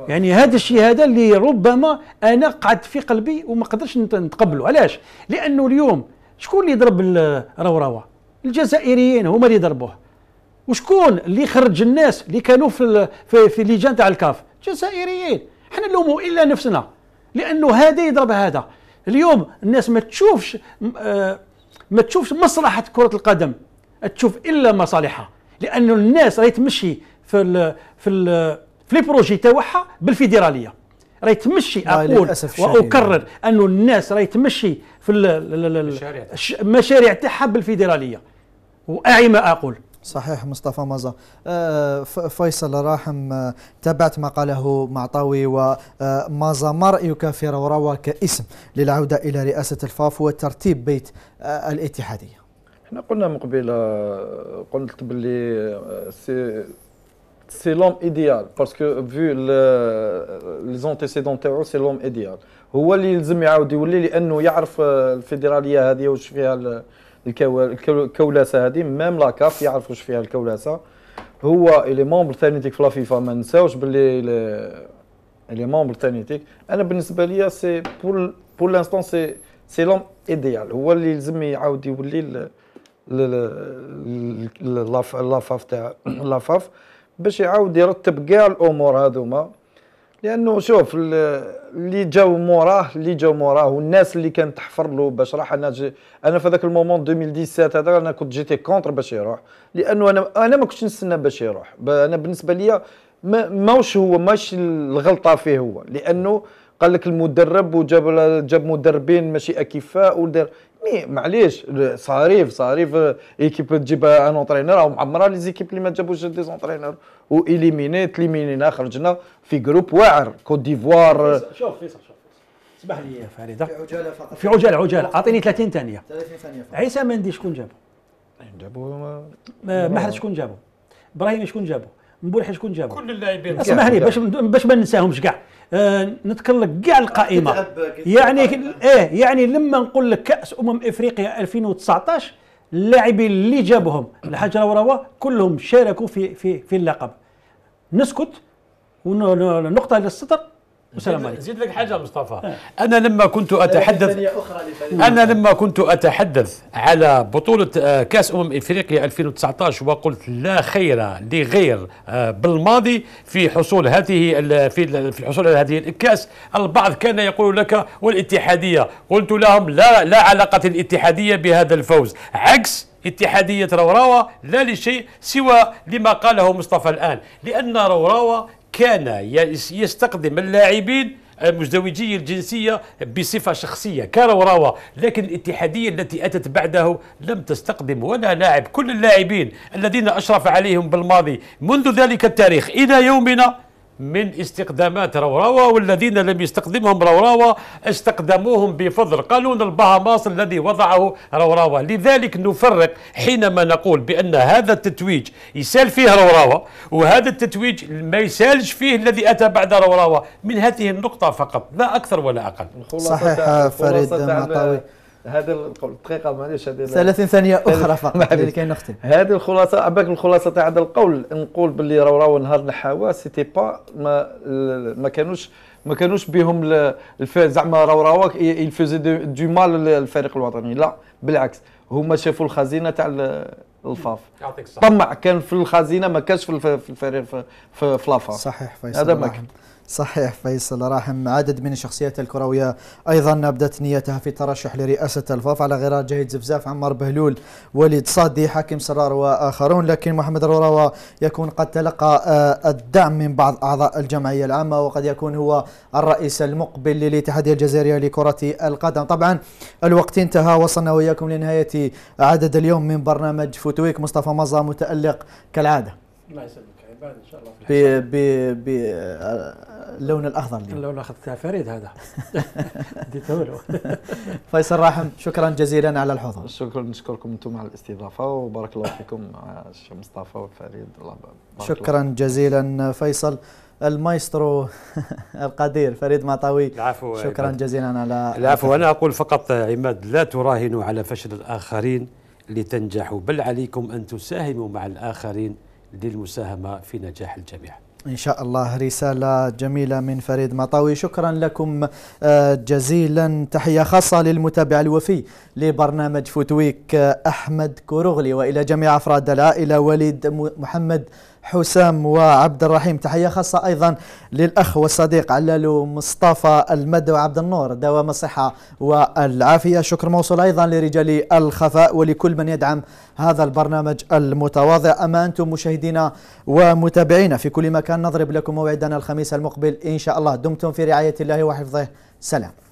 يعني هذا الشيء هذا اللي ربما انا قعد في قلبي وما قدرش نتقبله علاش لانه اليوم شكون اللي ضرب الروروه الجزائريين هما اللي ضربوه وشكون اللي خرج الناس اللي كانوا في في, في اللجان تاع الكاف جزائريين حنا نلوموا الا نفسنا لانه هذا يضرب هذا اليوم الناس ما تشوفش آه، ما تشوفش مصلحه كره القدم تشوف الا مصالحها لانه الناس راهي تمشي في الـ في الـ في لي بروجي تاعها بالفيدراليه راهي تمشي اقول واكرر انه الناس راهي تمشي في المشاريع تاعها بالفيدراليه واعي ما اقول صحيح مصطفى مزا آه، فيصل راحم آه، تابعت ما قاله معطاوي ومازا آه، ما رأيك في روروا كاسم للعودة إلى رئاسة الفاف وترتيب بيت الاتحادية احنا قلنا من قبيله قلت باللي سي سي لوم ايديال باسكو فيو لي زونتيسيدون تاعو سي لوم ايديال هو اللي يلزم يعاود يولي لانه يعرف الفيدراليه هذه واش فيها الكولاسه هذه ميم لاكاف يعرف واش فيها الكولاسه هو لي مومبر ثاني تيك في فيفا ما نساوش باللي لي مومبر ثاني تيك انا بالنسبه ليا سي بور بور لانستون سي سي لوم ايديال هو اللي يلزم يعاود يولي لافاف تاع لافاف باش يعاود يرتب كاع الامور هذوما لانه شوف اللي جاوا موراه اللي جاوا موراه والناس اللي كانت تحفر له باش راح انا جي انا في هذاك المومون 2017 هذا انا كنت جيتي كونتر باش يروح لانه انا انا ما كنتش نستنى باش يروح انا بالنسبه ليا ما ماهوش هو ماشي الغلطه فيه هو لانه قال لك المدرب وجاب جاب مدربين ماشي اكفاء ودار مي معليش صريف صريف ايكيب تجيب ان اونترينور او معمره لي زيكيب اللي ما جابوش دي اونترينور و اليميني تليمينينا خرجنا في جروب واعر كوت ديفوار شوف فيصل شوف اسمح لي فريده في عجاله فقط في عجاله عجاله اعطيني 30 ثانيه 30 ثانيه عيسى مندي شكون جابو؟ جابو محرز شكون جابو؟ ابراهيم شكون جابو؟ مبولح شكون جابو؟ كل اللاعبين اسمح لي باش باش ما ننساهمش كاع آه، نتكلم كاع القائمه يعني ايه يعني لما نقول لك كاس امم افريقيا 2019 اللاعبين اللي جابهم الحجر وروا كلهم شاركوا في في في اللقب نسكت ونقطه للسطر وسلام عليكم زيد لك حاجه مصطفى أه. انا لما كنت اتحدث انا لما كنت اتحدث على بطوله أه، كاس امم افريقيا 2019 وقلت لا خير لغير أه، بالماضي في حصول هذه في الحصول على هذه الكاس البعض كان يقول لك والاتحاديه قلت لهم لا لا علاقه الاتحاديه بهذا الفوز عكس اتحادية روراوا لا لشيء سوى لما قاله مصطفى الآن لأن روراوا كان يستقدم اللاعبين مزدوجي الجنسية بصفة شخصية كروراوة لكن الاتحادية التي أتت بعده لم تستقدم ولا لاعب كل اللاعبين الذين أشرف عليهم بالماضي منذ ذلك التاريخ إلى يومنا من استقدامات روراوة والذين لم يستقدمهم روراوة استقدموهم بفضل قانون البهاماس الذي وضعه روراوة لذلك نفرق حينما نقول بأن هذا التتويج يسال فيه روراوة وهذا التتويج ما يسالش فيه الذي أتى بعد روراوة من هذه النقطة فقط لا أكثر ولا أقل صحيح فريد مطاوي هذا القول دقيقه معليش هذه 30 ثانيه اخرى فقط لكي نختم هذه الخلاصه عباك الخلاصه تاع هذا القول نقول باللي راهو راهو نهار النحاوه سيتي با ما ما كانوش ما كانوش بهم زعما راهو راهو يلفوزي دو مال للفريق الوطني لا بالعكس هما شافوا الخزينه تاع الفاف يعطيك الصحه طمع كان في الخزينه ما كانش في الفريق في, في, في لافا صحيح فيصل هذا ما كان صحيح فيصل راحم عدد من الشخصيات الكروية أيضا أبدت نيتها في الترشح لرئاسة الفاف على غرار جهيد زفزاف عمار بهلول وليد صادي حاكم سرار وآخرون لكن محمد روراوا يكون قد تلقى آه، الدعم من بعض أعضاء الجمعية العامة وقد يكون هو الرئيس المقبل للاتحاد الجزائري لكرة القدم طبعا الوقت انتهى وصلنا وإياكم لنهاية عدد اليوم من برنامج فوتويك مصطفى مزا متألق كالعادة الله يسلمك عباد ان شاء الله في ب ب ب آه، اللون الاخضر اليوم اللون الاخضر تاع فريد هذا فيصل راحم شكرا جزيلا على الحضور شكرا نشكركم انتم على الاستضافه وبارك الله فيكم الشيخ آه، مصطفى وفريد الله شكرا الله. جزيلا فيصل المايسترو القدير فريد مطاوي العفو شكرا جزيلا على العفو انا اقول فقط عماد لا تراهنوا على فشل الاخرين لتنجحوا بل عليكم ان تساهموا مع الاخرين للمساهمه في نجاح الجميع إن شاء الله رسالة جميلة من فريد مطاوي شكرا لكم آه، جزيلا تحية خاصة للمتابع الوفي لبرنامج فوتويك آه، أحمد كوروغلي وإلى جميع أفراد العائلة وليد محمد حسام وعبد الرحيم تحية خاصة أيضا للأخ والصديق علالو مصطفى المد وعبد النور دوام الصحة والعافية شكر موصول أيضا لرجال الخفاء ولكل من يدعم هذا البرنامج المتواضع أما أنتم مشاهدينا ومتابعينا في كل مكان نضرب لكم موعدنا الخميس المقبل إن شاء الله دمتم في رعاية الله وحفظه سلام